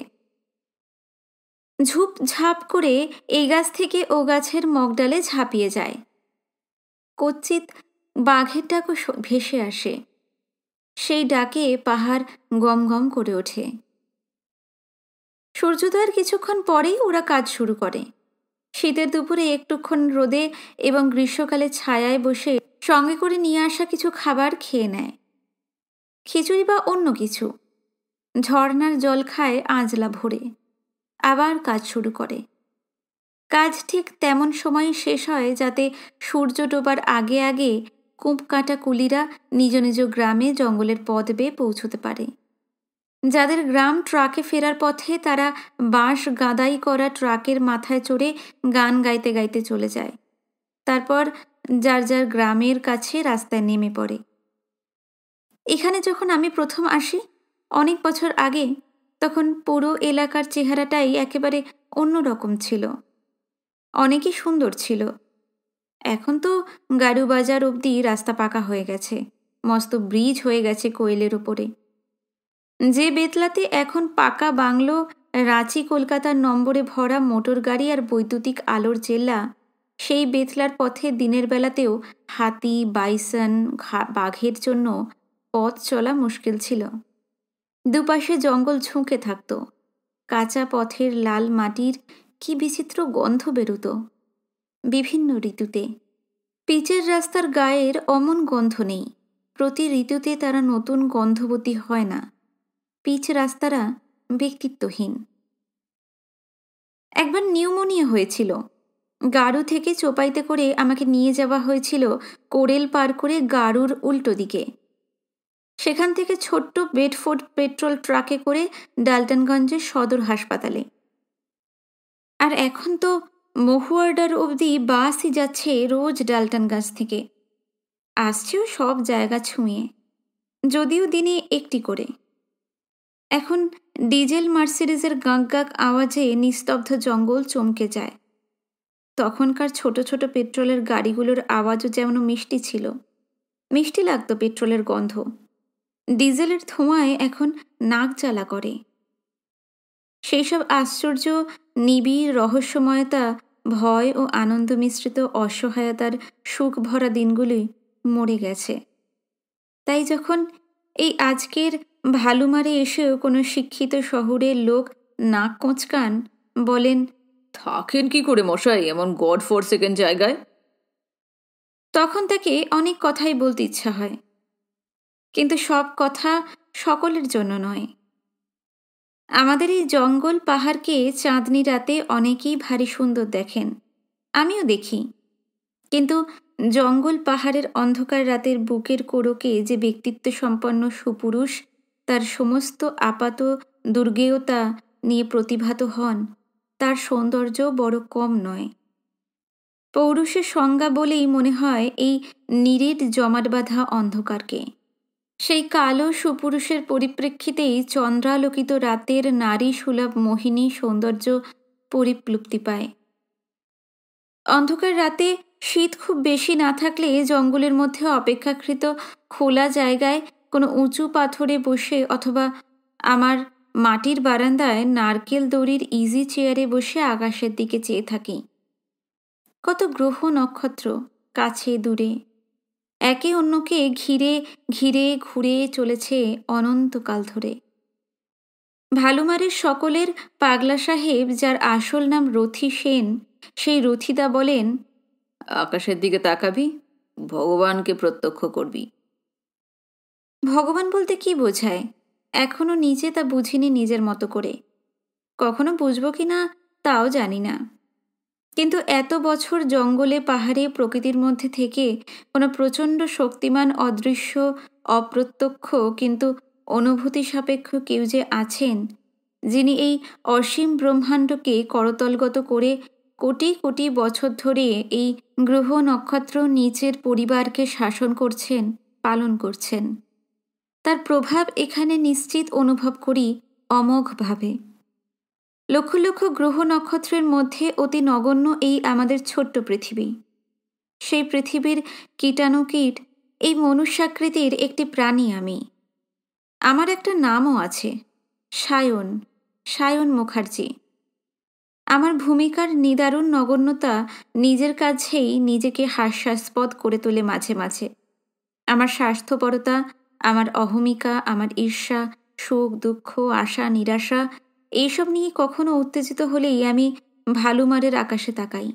ঝুপ ঝাপ করে এই গাছ থেকে ও গাছের মগডালে ঝাঁপিয়ে যায় কচ্চিত বাঘের ডাকও ভেসে আসে সেই ডাকে পাহাড় গম গম করে ওঠে সূর্যোদয়ের কিছুক্ষণ পরেই ওরা কাজ শুরু করে শীতের দুপুরে একটুক্ষণ রোদে এবং গ্রীষ্মকালে ছায়ায় বসে সঙ্গে করে নিয়ে আসা কিছু খাবার খেয়ে নেয় খিচুড়ি বা অন্য কিছু ঝর্নার জল খায় আঁজলা ভরে আবার কাজ শুরু করে কাজ ঠিক তেমন সময় শেষ হয় যাতে সূর্য ডোবার আগে আগে কূপকাটা কুলিরা নিজ নিজ গ্রামে জঙ্গলের পথ বেয়ে পৌঁছতে পারে যাদের গ্রাম ট্রাকে ফেরার পথে তারা বাঁশ গাদাই করা ট্রাকের মাথায় চড়ে গান গাইতে গাইতে চলে যায় তারপর যার যার গ্রামের কাছে রাস্তায় নেমে পড়ে এখানে যখন আমি প্রথম আসি অনেক বছর আগে তখন পুরো এলাকার চেহারাটাই একেবারে অন্য রকম ছিল অনেকই সুন্দর ছিল এখন তো গাড়ু বাজার অবধি রাস্তা পাকা হয়ে গেছে মস্ত ব্রিজ হয়ে গেছে কোয়েলের ওপরে যে বেতলাতে এখন পাকা বাংলো রাঁচি কলকাতার নম্বরে ভরা মোটর গাড়ি আর বৈদ্যুতিক আলোর জেলা সেই বেতলার পথে দিনের বেলাতেও হাতি বাইসন বাঘের জন্য পথ চলা মুশকিল ছিল দুপাশে জঙ্গল ঝুঁকে থাকত কাঁচা পথের লাল মাটির কি বিচিত্র গন্ধ বেরুত বিভিন্ন ঋতুতে পিচের রাস্তার গায়ের অমন গন্ধ নেই প্রতি ঋতুতে তারা নতুন গন্ধবতী হয় না পিচ রাস্তারা ব্যক্তিত্বহীন একবার নিউমোনিয়া হয়েছিল গাড়ু থেকে চোপাইতে করে আমাকে নিয়ে যাওয়া হয়েছিল কোরেল পার করে গাড়ুর উল্টো দিকে সেখান থেকে ছোট্ট বেডফোর্ড পেট্রোল ট্রাকে করে ডালটনগঞ্জের সদর হাসপাতালে আর এখন তো মহুয়ার্ডার অবধি বাসই যাচ্ছে রোজ ডালটনগঞ্জ থেকে আসছেও সব জায়গা ছুঁয়ে যদিও দিনে একটি করে এখন ডিজেল মার্সিডিজের গাঁক গাঁক আওয়াজে নিস্তব্ধ জঙ্গল চমকে যায় তখনকার ছোট ছোট পেট্রোলের গাড়িগুলোর আওয়াজও যেমন মিষ্টি ছিল মিষ্টি লাগতো পেট্রোলের গন্ধ ডিজেলের ধোঁয়ায় এখন নাক জ্বালা করে সেইসব আশ্চর্য নিবিড় রহস্যময়তা ভয় ও আনন্দ মিশ্রিত অসহায়তার সুখ ভরা দিনগুলি মরে গেছে তাই যখন এই আজকের ভালুমারে এসেও কোনো শিক্ষিত শহরের লোক নাক কোঁচকান বলেন থাকেন কি করে মশাই এমন গড ফোর সেকেন্ড জায়গায় তখন তাকে অনেক কথাই বলতে ইচ্ছা হয় কিন্তু সব কথা সকলের জন্য নয় আমাদের এই জঙ্গল পাহাড়কে চাঁদনি রাতে অনেকেই ভারী সুন্দর দেখেন আমিও দেখি কিন্তু জঙ্গল পাহাড়ের অন্ধকার রাতের বুকের কোড়কে যে ব্যক্তিত্ব সম্পন্ন সুপুরুষ তার সমস্ত আপাত দুর্গেয়তা নিয়ে প্রতিভাত হন তার সৌন্দর্য বড় কম নয় পৌরুষের সংজ্ঞা বলেই মনে হয় এই নিরেট জমাট বাঁধা অন্ধকারকে সেই কালো সুপুরুষের পরিপ্রেক্ষিতেই চন্দ্রালোকিত রাতের নারী সুলভ মোহিনী সৌন্দর্য পরিপ্লুপ্তি পায় অন্ধকার রাতে শীত খুব বেশি না থাকলে জঙ্গলের মধ্যে অপেক্ষাকৃত খোলা জায়গায় কোনো উঁচু পাথরে বসে অথবা আমার মাটির বারান্দায় নারকেল দড়ির ইজি চেয়ারে বসে আকাশের দিকে চেয়ে থাকি কত গ্রহ নক্ষত্র কাছে দূরে একে অন্যকে ঘিরে ঘিরে ঘুরে চলেছে অনন্তকাল ধরে ভালুমারের সকলের পাগলা সাহেব যার আসল নাম রথি সেন সেই রথিদা বলেন আকাশের দিকে তাকাবি ভগবানকে প্রত্যক্ষ করবি ভগবান বলতে কি বোঝায় এখনো নিজে তা বুঝিনি নিজের মতো করে কখনো বুঝবো কি না তাও জানি না কিন্তু এত বছর জঙ্গলে পাহাড়ে প্রকৃতির মধ্যে থেকে কোনো প্রচণ্ড শক্তিমান অদৃশ্য অপ্রত্যক্ষ কিন্তু অনুভূতি সাপেক্ষ কেউ যে আছেন যিনি এই অসীম ব্রহ্মাণ্ডকে করতলগত করে কোটি কোটি বছর ধরে এই গ্রহ নক্ষত্র নিচের পরিবারকে শাসন করছেন পালন করছেন তার প্রভাব এখানে নিশ্চিত অনুভব করি অমোঘভাবে লক্ষ লক্ষ গ্রহ নক্ষত্রের মধ্যে অতি নগণ্য এই আমাদের ছোট্ট পৃথিবী সেই পৃথিবীর কীটানুকীট এই মনুষ্যাকৃতির একটি প্রাণী আমি আমার একটা নামও আছে সায়ন সায়ন মুখার্জি আমার ভূমিকার নিদারুণ নগণ্যতা নিজের কাছেই নিজেকে হাস্যাস্পদ করে তোলে মাঝে মাঝে আমার স্বার্থপরতা আমার অহমিকা আমার ঈর্ষা সুখ দুঃখ আশা নিরাশা এইসব নিয়ে কখনো উত্তেজিত হলেই আমি ভালুমারের আকাশে তাকাই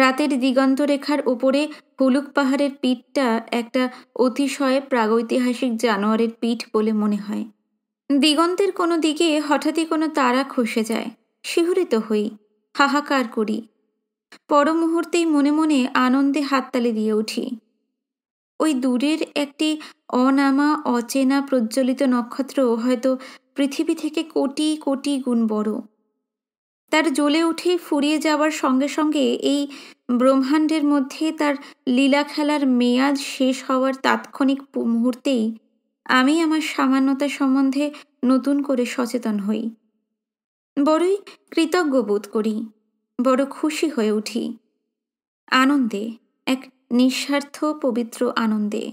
রাতের দিগন্তরেখার ওপরে হুলুক পাহাড়ের পিঠটা একটা অতিশয় প্রাগৈতিহাসিক জানোয়ারের পিঠ বলে মনে হয় দিগন্তের কোনো দিকে হঠাৎই কোনো তারা খসে যায় শিহরিত হই হাহাকার করি পর মুহূর্তেই মনে মনে আনন্দে হাততালি দিয়ে উঠি ওই দূরের একটি অনামা অচেনা প্রজ্বলিত নক্ষত্র হয়তো পৃথিবী থেকে কোটি কোটি গুণ বড় তার জ্বলে উঠে ফুরিয়ে যাওয়ার সঙ্গে সঙ্গে এই ব্রহ্মাণ্ডের মধ্যে তার লীলা খেলার মেয়াদ শেষ হওয়ার তাৎক্ষণিক মুহূর্তেই আমি আমার সামান্যতা সম্বন্ধে নতুন করে সচেতন হই বড়ই কৃতজ্ঞ বোধ করি বড় খুশি হয়ে উঠি আনন্দে এক নিঃস্বার্থ পবিত্র আনন্দে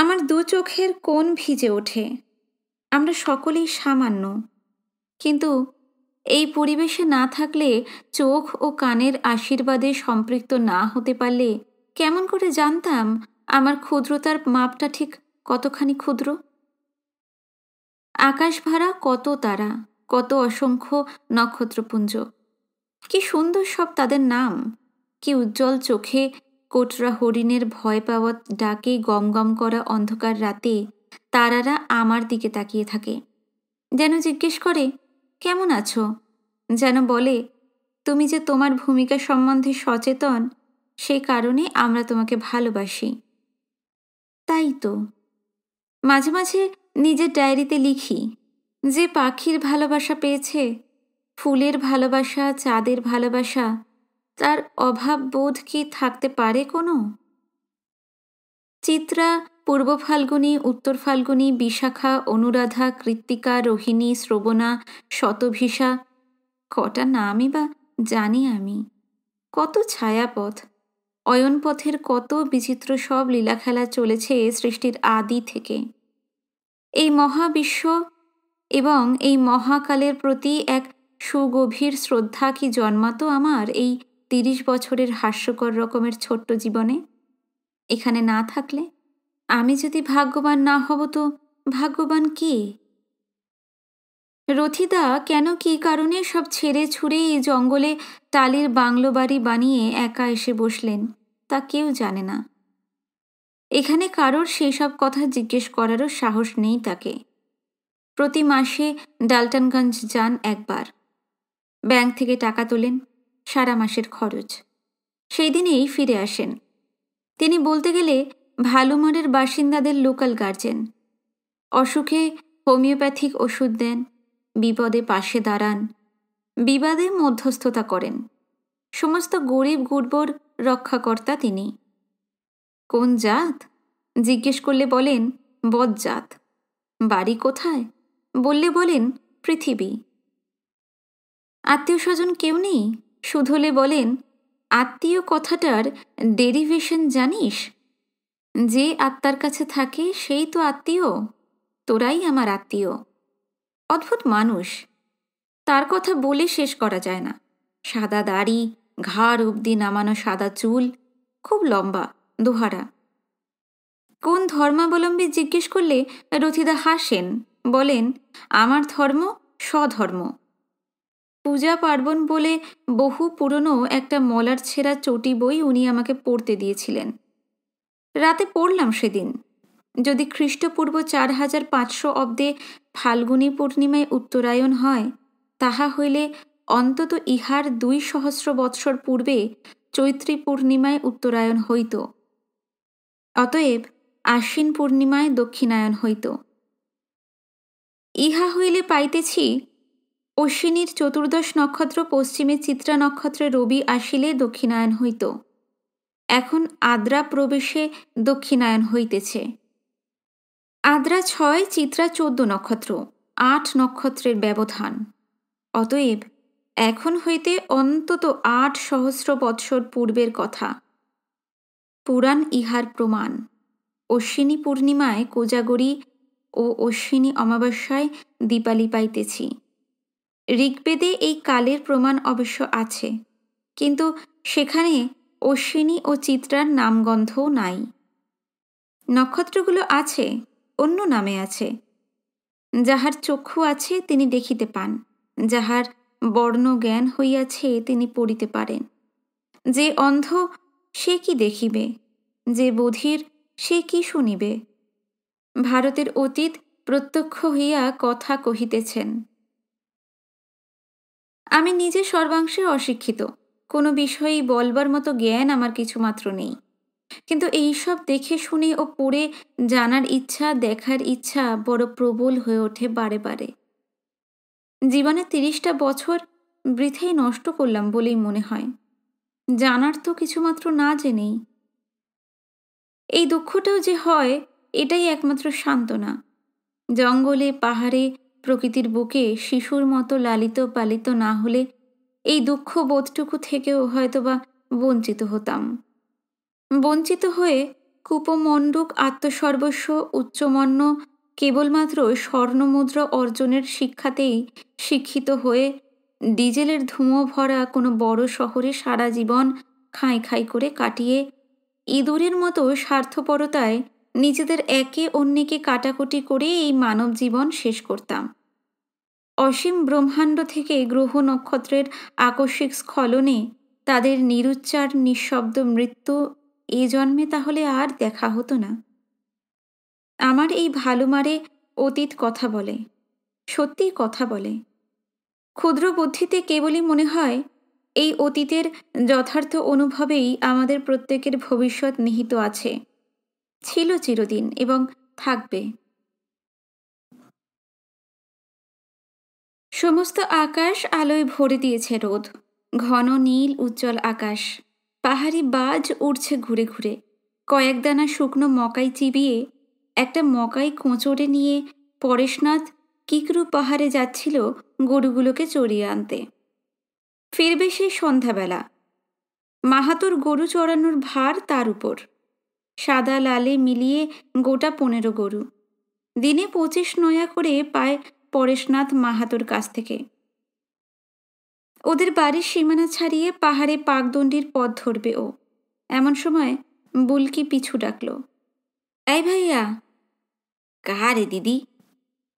আমার দু চোখের কোন ভিজে ওঠে আমরা সকলেই সামান্য কিন্তু এই পরিবেশে না থাকলে চোখ ও কানের আশীর্বাদে সম্পৃক্ত না হতে পারলে কেমন করে জানতাম আমার ক্ষুদ্রতার মাপটা ঠিক কতখানি ক্ষুদ্র আকাশ ভাড়া কত তারা কত অসংখ্য নক্ষত্রপুঞ্জ কি সুন্দর সব তাদের নাম কি উজ্জ্বল চোখে কোটরা হরিণের ভয় পাওয়া ডাকে গমগম করা অন্ধকার রাতে তারারা আমার দিকে তাকিয়ে থাকে যেন জিজ্ঞেস করে কেমন আছো যেন বলে তুমি যে তোমার ভূমিকা সম্বন্ধে সচেতন সে কারণে আমরা তোমাকে ভালোবাসি তাই তো মাঝে মাঝে নিজের ডায়েরিতে লিখি যে পাখির ভালোবাসা পেয়েছে ফুলের ভালোবাসা চাঁদের ভালোবাসা তার অভাব বোধ কি থাকতে পারে কোনো চিত্রা পূর্ব ফাল্গুনী উত্তর ফাল্গুনী বিশাখা অনুরাধা কৃত্তিকা রোহিণী শ্রবণা শতভিষা কটা নামই বা জানি আমি কত ছায়াপথ অয়নপথের কত বিচিত্র সব লীলাখেলা চলেছে সৃষ্টির আদি থেকে এই মহাবিশ্ব এবং এই মহাকালের প্রতি এক সুগভীর শ্রদ্ধা কি জন্মাতো আমার এই তিরিশ বছরের হাস্যকর রকমের ছোট্ট জীবনে এখানে না থাকলে আমি যদি ভাগ্যবান না হব তো ভাগ্যবান কে রথিদা কেন কি কারণে সব ছেড়ে ছুড়ে এই জঙ্গলে টালির বাংলো বাড়ি বানিয়ে একা এসে বসলেন তা কেউ জানে না এখানে কারোর সেই সব কথা জিজ্ঞেস করারও সাহস নেই তাকে প্রতি মাসে ডালটনগঞ্জ যান একবার ব্যাংক থেকে টাকা তোলেন সারা মাসের খরচ সেই দিনেই ফিরে আসেন তিনি বলতে গেলে ভালোমারের বাসিন্দাদের লোকাল গার্জেন অসুখে হোমিওপ্যাথিক ওষুধ দেন বিপদে পাশে দাঁড়ান বিবাদে মধ্যস্থতা করেন সমস্ত গরিব গুড়বর রক্ষাকর্তা তিনি কোন জাত জিজ্ঞেস করলে বলেন বদজাত বাড়ি কোথায় বললে বলেন পৃথিবী আত্মীয় স্বজন কেউ নেই শুধলে বলেন আত্মীয় কথাটার ডেরিভেশন জানিস যে আত্মার কাছে থাকে সেই তো আত্মীয় তোরাই আমার আত্মীয় অদ্ভুত মানুষ তার কথা বলে শেষ করা যায় না সাদা দাড়ি ঘাড় অব্দি নামানো সাদা চুল খুব লম্বা দোহারা কোন ধর্মাবলম্বী জিজ্ঞেস করলে রথিদা হাসেন বলেন আমার ধর্ম স্বধর্ম পূজা পার্বণ বলে বহু পুরনো একটা মলার ছেঁড়া চটি বই উনি আমাকে পড়তে দিয়েছিলেন রাতে পড়লাম সেদিন যদি খ্রিস্টপূর্ব চার হাজার পাঁচশো অব্দে ফাল্গুনী পূর্ণিমায় উত্তরায়ণ হয় তাহা হইলে অন্তত ইহার দুই সহস্র বৎসর পূর্বে চৈত্রী পূর্ণিমায় উত্তরায়ণ হইত অতএব আশ্বিন পূর্ণিমায় দক্ষিণায়ন হইত ইহা হইলে পাইতেছি অশ্বিনীর চতুর্দশ নক্ষত্র পশ্চিমে চিত্রা নক্ষত্রে রবি আসিলে দক্ষিণায়ন হইত এখন আদ্রা প্রবেশে দক্ষিণায়ন হইতেছে আদ্রা ছয় চিত্রা চোদ্দ নক্ষত্র আট নক্ষত্রের ব্যবধান অতএব এখন হইতে অন্তত আট সহস্র বৎসর পূর্বের কথা পুরাণ ইহার প্রমাণ অশ্বিনী পূর্ণিমায় কোজাগরী ও অশ্বিনী অমাবস্যায় দীপালি পাইতেছি ঋগ্বেদে এই কালের প্রমাণ অবশ্য আছে কিন্তু সেখানে অশ্বিনী ও চিত্রার নামগন্ধও নাই নক্ষত্রগুলো আছে অন্য নামে আছে যাহার চক্ষু আছে তিনি দেখিতে পান যাহার বর্ণ জ্ঞান হইয়াছে তিনি পড়িতে পারেন যে অন্ধ সে কি দেখিবে যে বধির সে কি শুনিবে ভারতের অতীত প্রত্যক্ষ হইয়া কথা কহিতেছেন আমি নিজে সর্বাংশে অশিক্ষিত কোনো বিষয়েই বলবার মতো জ্ঞান আমার কিছু মাত্র নেই কিন্তু এইসব দেখে শুনে ও পড়ে জানার ইচ্ছা দেখার ইচ্ছা বড় প্রবল হয়ে ওঠে বারে বারে জীবনে তিরিশটা বছর বৃথাই নষ্ট করলাম বলেই মনে হয় জানার তো কিছুমাত্র না জেনেই এই দুঃখটাও যে হয় এটাই একমাত্র সান্ত্বনা জঙ্গলে পাহাড়ে প্রকৃতির বুকে শিশুর মতো লালিত পালিত না হলে এই দুঃখ বোধটুকু থেকেও হয়তোবা বঞ্চিত হতাম বঞ্চিত হয়ে কূপমণ্ডুক আত্মসর্বস্ব উচ্চমন্য কেবলমাত্র স্বর্ণমুদ্রা অর্জনের শিক্ষাতেই শিক্ষিত হয়ে ডিজেলের ধুঁয়ো ভরা কোনো বড় শহরে সারা জীবন খাই খাই করে কাটিয়ে ইঁদুরের মতো স্বার্থপরতায় নিজেদের একে অন্যকে কাটাকুটি করে এই মানব জীবন শেষ করতাম অসীম ব্রহ্মাণ্ড থেকে গ্রহ নক্ষত্রের আকস্মিক স্খলনে তাদের নিরুচ্চার নিঃশব্দ মৃত্যু এ জন্মে তাহলে আর দেখা হতো না আমার এই ভালুমারে অতীত কথা বলে সত্যি কথা বলে ক্ষুদ্র বুদ্ধিতে কেবলই মনে হয় এই অতীতের যথার্থ অনুভবেই আমাদের প্রত্যেকের ভবিষ্যৎ নিহিত আছে ছিল চিরদিন এবং থাকবে সমস্ত আকাশ আলোয় ভরে দিয়েছে রোদ ঘন নীল উজ্জ্বল আকাশ পাহাড়ি বাজ উড়ছে ঘুরে ঘুরে কয়েক দানা শুকনো মকাই চিবিয়ে একটা মকাই কোঁচড়ে নিয়ে পরেশনাথ কিকরু পাহাড়ে যাচ্ছিল গরুগুলোকে চড়িয়ে আনতে ফিরবে সেই সন্ধ্যাবেলা মাহাতোর গরু চড়ানোর ভার তার উপর সাদা লালে মিলিয়ে গোটা পনেরো গরু দিনে পঁচিশ নয়া করে পায় পরেশনাথ মাহাতোর কাছ থেকে ওদের বাড়ির সীমানা ছাড়িয়ে পাহাড়ে পাকদণ্ডির পথ ধরবে ও এমন সময় বুলকি পিছু ডাকল এই ভাইয়া কাহারে দিদি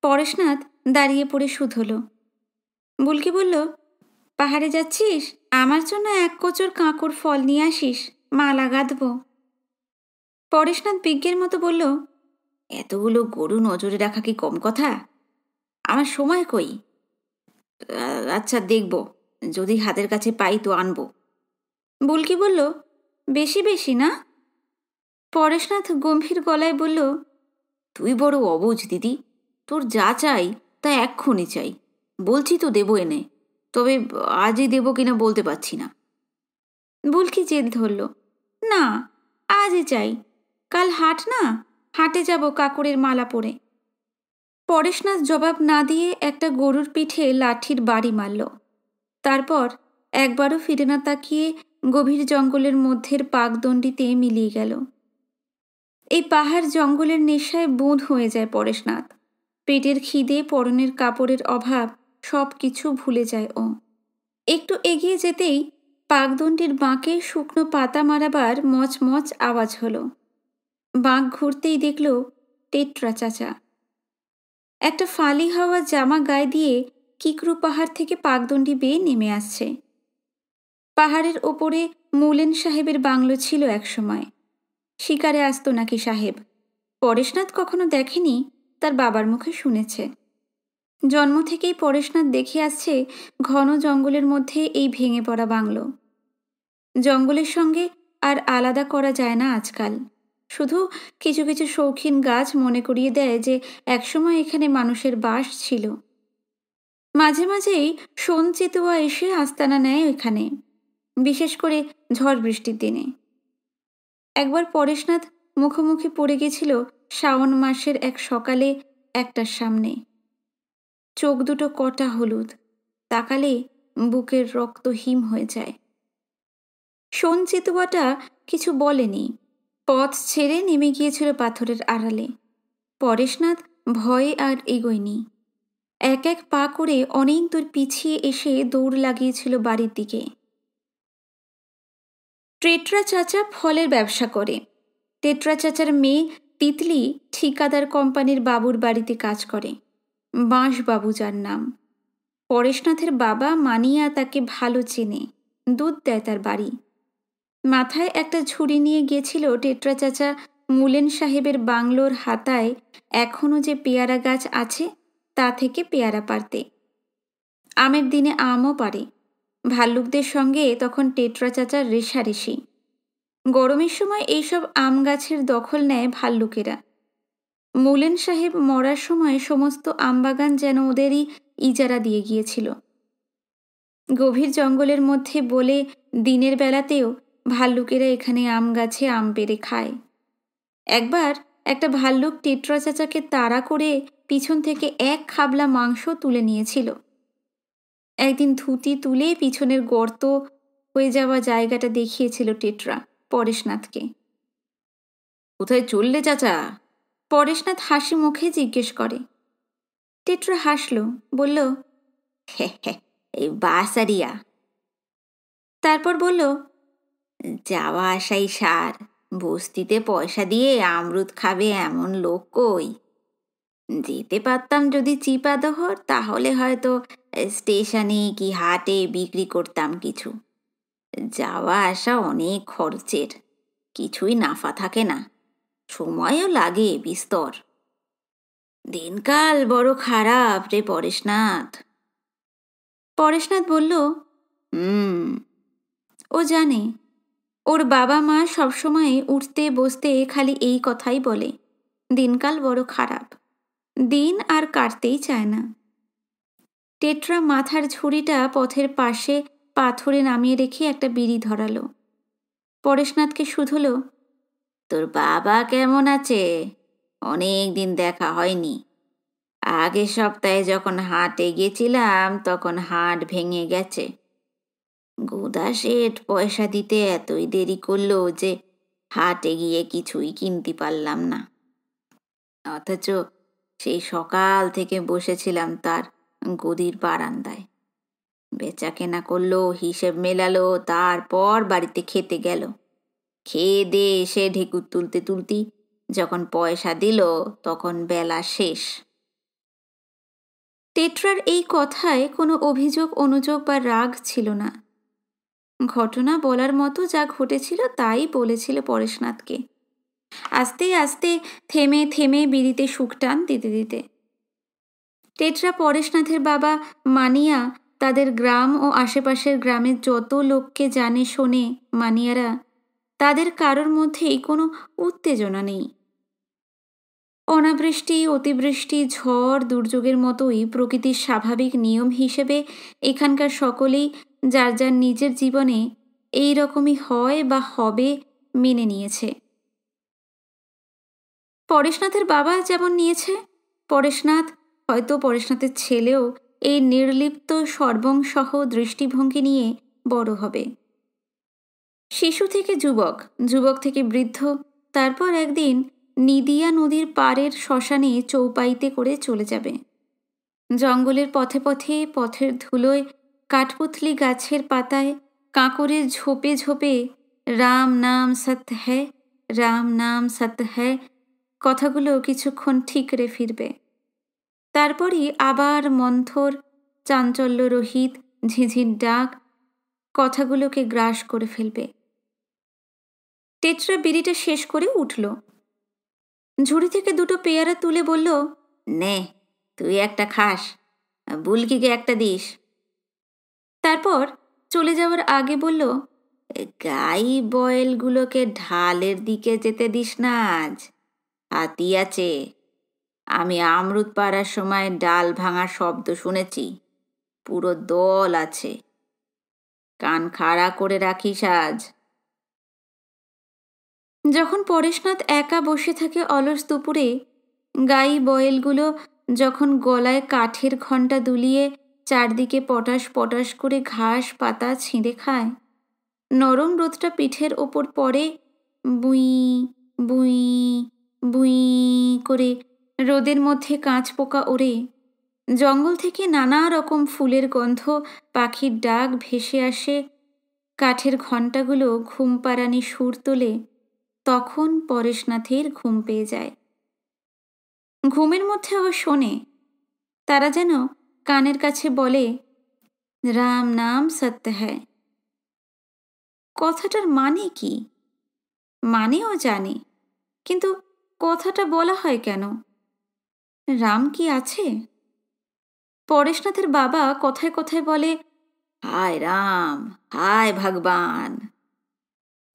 পরেশনাথ দাঁড়িয়ে পড়ে শুধল বুলকি বলল পাহাড়ে যাচ্ছিস আমার জন্য এক কচর কাঁকড় ফল নিয়ে আসিস মালা গাঁধব পরেশনাথ বিজ্ঞের মতো বলল এতগুলো গরু নজরে রাখা কি কম কথা আমার সময় কই আচ্ছা দেখব যদি হাতের কাছে পাই তো আনব বুলকি বলল বেশি বেশি না পরেশনাথ গম্ভীর গলায় বলল তুই বড় অবুঝ দিদি তোর যা চাই তা এক্ষুনি চাই বলছি তো দেবো এনে তবে আজই দেব কিনা বলতে পারছি না বুলকি জেদ ধরল না আজই চাই কাল হাট না হাটে যাব কাকুরের মালা পরে পরেশনাথ জবাব না দিয়ে একটা গরুর পিঠে লাঠির বাড়ি মারল তারপর একবারও ফিরে না তাকিয়ে গভীর জঙ্গলের মধ্যের পাকদণ্ডিতে মিলিয়ে গেল এই পাহাড় জঙ্গলের নেশায় বোধ হয়ে যায় পরেশনাথ পেটের খিদে পরনের কাপড়ের অভাব সব কিছু ভুলে যায় ও একটু এগিয়ে যেতেই পাকদণ্ডির বাঁকে শুকনো পাতা মারাবার মচমচ আওয়াজ হলো বাঁক ঘুরতেই দেখল টেট্রা চাচা একটা ফালি হাওয়া জামা গায়ে দিয়ে কিকরু পাহাড় থেকে পাকদণ্ডি বেয়ে নেমে আসছে পাহাড়ের ওপরে মোলেন সাহেবের বাংলো ছিল একসময় শিকারে আসত নাকি সাহেব পরেশনাথ কখনো দেখেনি তার বাবার মুখে শুনেছে জন্ম থেকেই পরেশনাথ দেখে আসছে ঘন জঙ্গলের মধ্যে এই ভেঙে পড়া বাংলো জঙ্গলের সঙ্গে আর আলাদা করা যায় না আজকাল শুধু কিছু কিছু শৌখিন গাছ মনে করিয়ে দেয় যে একসময় এখানে মানুষের বাস ছিল মাঝে মাঝেই সঞ্চিতোয়া এসে আস্তানা নেয় এখানে বিশেষ করে ঝড় বৃষ্টির দিনে একবার পরেশনাথ মুখোমুখি পড়ে গেছিল শ্রাবণ মাসের এক সকালে একটার সামনে চোখ দুটো কটা হলুদ তাকালে বুকের রক্ত হিম হয়ে যায় সঞ্চিতুয়াটা কিছু বলেনি পথ ছেড়ে নেমে গিয়েছিল পাথরের আড়ালে পরেশনাথ ভয়ে আর এগোয়নি এক এক পা করে অনেক দূর পিছিয়ে এসে দৌড় লাগিয়েছিল বাড়ির দিকে টেট্রা চাচা ফলের ব্যবসা করে টেট্রা চাচার মেয়ে তিতলি ঠিকাদার কোম্পানির বাবুর বাড়িতে কাজ করে বাঁশ বাবু যার নাম পরেশনাথের বাবা মানিয়া তাকে ভালো চেনে দুধ দেয় তার বাড়ি মাথায় একটা ছুরি নিয়ে গেছিল টেট্রা চাচা মুলেন সাহেবের বাংলোর হাতায় এখনও যে পেয়ারা গাছ আছে তা থেকে পেয়ারা পারতে আমের দিনে আমও পারে ভাল্লুকদের সঙ্গে তখন টেট্রা চাচার রেশারেশি গরমের সময় এইসব আম গাছের দখল নেয় ভাল্লুকেরা মুলেন সাহেব মরার সময় সমস্ত আমবাগান যেন ওদেরই ইজারা দিয়ে গিয়েছিল গভীর জঙ্গলের মধ্যে বলে দিনের বেলাতেও ভাল্লুকেরা এখানে আম গাছে আম পেড়ে খায় একবার একটা ভাল্লুক টেট্রা চাচাকে তাড়া করে পিছন থেকে এক খাবলা মাংস তুলে নিয়েছিল একদিন ধুতি তুলে পিছনের গর্ত হয়ে যাওয়া জায়গাটা দেখিয়েছিল টেটরা পরেশনাথকে কোথায় চললে চাচা পরেশনাথ হাসি মুখে জিজ্ঞেস করে টেট্রা হাসল বলল হ্যাঁ হ্যাঁ এই বাসারিয়া তারপর বলল যাওয়া আসাই সার বস্তিতে পয়সা দিয়ে আমরুদ খাবে এমন লোক কই যেতে পারতাম যদি চিপা দহর তাহলে হয়তো স্টেশনে কি হাটে বিক্রি করতাম কিছু যাওয়া আসা অনেক খরচের কিছুই নাফা থাকে না সময়ও লাগে বিস্তর দিনকাল বড় খারাপ রে পরেশনাথ পরেশনাথ বলল হুম ও জানে ওর বাবা মা সবসময় উঠতে বসতে খালি এই কথাই বলে দিনকাল বড় খারাপ দিন আর কাটতেই চায় না টেট্রা মাথার ঝুড়িটা পথের পাশে পাথরে নামিয়ে রেখে একটা বিড়ি ধরালো পরেশনাথকে শুধল তোর বাবা কেমন আছে অনেক দিন দেখা হয়নি আগের সপ্তাহে যখন হাটে গেছিলাম তখন হাট ভেঙে গেছে গোদা শেঠ পয়সা দিতে এতই দেরি করলো যে হাটে গিয়ে কিছুই কিনতে পারলাম না অথচ সেই সকাল থেকে বসেছিলাম তার গদির বারান্দায় বেচা কেনা করলো হিসেব মেলালো তারপর বাড়িতে খেতে গেল খেয়ে দে এসে ঢেকুর তুলতে তুলতে যখন পয়সা দিল তখন বেলা শেষ টেট্রার এই কথায় কোনো অভিযোগ অনুযোগ বা রাগ ছিল না ঘটনা বলার মতো যা ঘটেছিল তাই বলেছিল পরেশনাথকে আস্তে আস্তে থেমে থেমে বিড়িতে টান দিতে দিতে টেটরা পরেশনাথের বাবা মানিয়া তাদের গ্রাম ও আশেপাশের গ্রামের যত লোককে জানে শোনে মানিয়ারা তাদের কারোর মধ্যেই কোনো উত্তেজনা নেই অনাবৃষ্টি অতিবৃষ্টি ঝড় দুর্যোগের মতোই প্রকৃতির স্বাভাবিক নিয়ম হিসেবে এখানকার সকলেই যার যার নিজের জীবনে এই রকমই হয় বা হবে মেনে নিয়েছে পরেশনাথের বাবা যেমন নিয়েছে পরেশনাথ হয়তো পরেশনাথের ছেলেও এই নির্লিপ্ত সর্বংসহ দৃষ্টিভঙ্গি নিয়ে বড় হবে শিশু থেকে যুবক যুবক থেকে বৃদ্ধ তারপর একদিন নিদিয়া নদীর পাড়ের শ্মশানে চৌপাইতে করে চলে যাবে জঙ্গলের পথে পথে পথের ধুলোয় কাঠপুতলি গাছের পাতায় কাঁকরে ঝোপে ঝোপে রাম নাম সত হ্যায় রাম নাম সত হ্যায় কথাগুলো কিছুক্ষণ ঠিকরে ফিরবে তারপরই আবার মন্থর চাঞ্চল্য রহিত ঝিঝির ডাক কথাগুলোকে গ্রাস করে ফেলবে টেট্রা বিড়িটা শেষ করে উঠল ঝুড়ি থেকে দুটো পেয়ারা তুলে বলল নে তুই একটা খাস বুলকিকে একটা দিস তারপর চলে যাওয়ার আগে বলল গাই বয়েলগুলোকে ঢালের দিকে যেতে দিস না আজ হাতি আছে আমি আমরুদ পাড়ার সময় ডাল ভাঙার শব্দ শুনেছি পুরো দল আছে কান খাড়া করে রাখিস আজ যখন পরেশনাথ একা বসে থাকে অলস দুপুরে গাই বয়েলগুলো যখন গলায় কাঠের ঘণ্টা দুলিয়ে চারদিকে পটাশ পটাশ করে ঘাস পাতা ছিঁড়ে খায় নরম রোদটা পিঠের ওপর পড়ে বুই বুই বুই করে রোদের মধ্যে কাঁচ পোকা ওড়ে জঙ্গল থেকে নানা রকম ফুলের গন্ধ পাখির ডাক ভেসে আসে কাঠের ঘণ্টাগুলো ঘুম পাড়ানি সুর তোলে তখন পরেশনাথের ঘুম পেয়ে যায় ঘুমের মধ্যে ও শোনে তারা যেন কানের কাছে বলে রাম নাম সত্য হ্যায় কথাটার মানে কি মানেও জানে কিন্তু কথাটা বলা হয় কেন রাম কি আছে পরেশনাথের বাবা কথায় কথায় বলে হায় রাম হায় ভগবান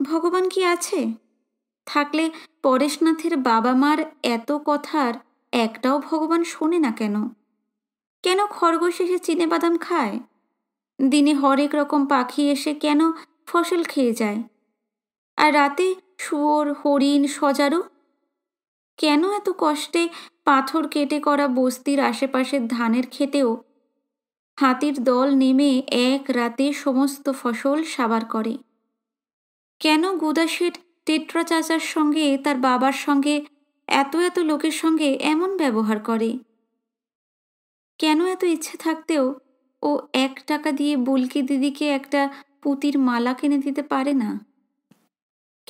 ভগবান কি আছে থাকলে পরেশনাথের বাবা মার এত কথার একটাও ভগবান শোনে না কেন কেন খরগোশ এসে বাদাম খায় দিনে হরেক রকম পাখি এসে কেন ফসল খেয়ে যায় আর রাতে শুয়োর হরিণ সজারু কেন এত কষ্টে পাথর কেটে করা বস্তির আশেপাশের ধানের খেতেও হাতির দল নেমে এক রাতে সমস্ত ফসল সাবার করে কেন গুদাসের টেট্রা চাচার সঙ্গে তার বাবার সঙ্গে এত এত লোকের সঙ্গে এমন ব্যবহার করে কেন এত ইচ্ছে থাকতেও ও এক টাকা দিয়ে বুলকি দিদিকে একটা পুতির মালা কিনে দিতে পারে না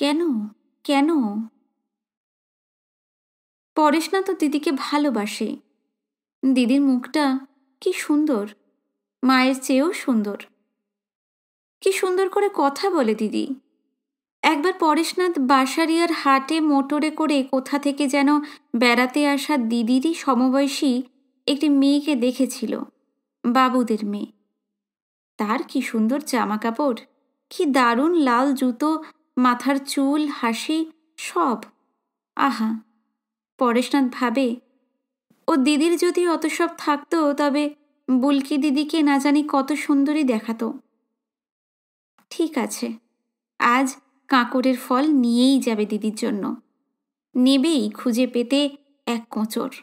কেন কেন পরেশ না তো দিদিকে ভালোবাসে দিদির মুখটা কি সুন্দর মায়ের চেয়েও সুন্দর কি সুন্দর করে কথা বলে দিদি একবার পরেশনাথ বাসারিয়ার হাটে মোটরে করে কোথা থেকে যেন বেড়াতে আসা দিদিরই সমবয়সী একটি মেয়েকে দেখেছিল বাবুদের মেয়ে তার কি সুন্দর জামা কাপড় কি দারুণ লাল জুতো মাথার চুল হাসি সব আহা পরেশনাথ ভাবে ও দিদির যদি অত সব থাকতো তবে বুলকি দিদিকে না জানি কত সুন্দরী দেখাতো ঠিক আছে আজ কাঁকড়ের ফল নিয়েই যাবে দিদির জন্য নেবেই খুঁজে পেতে এক কোঁচড়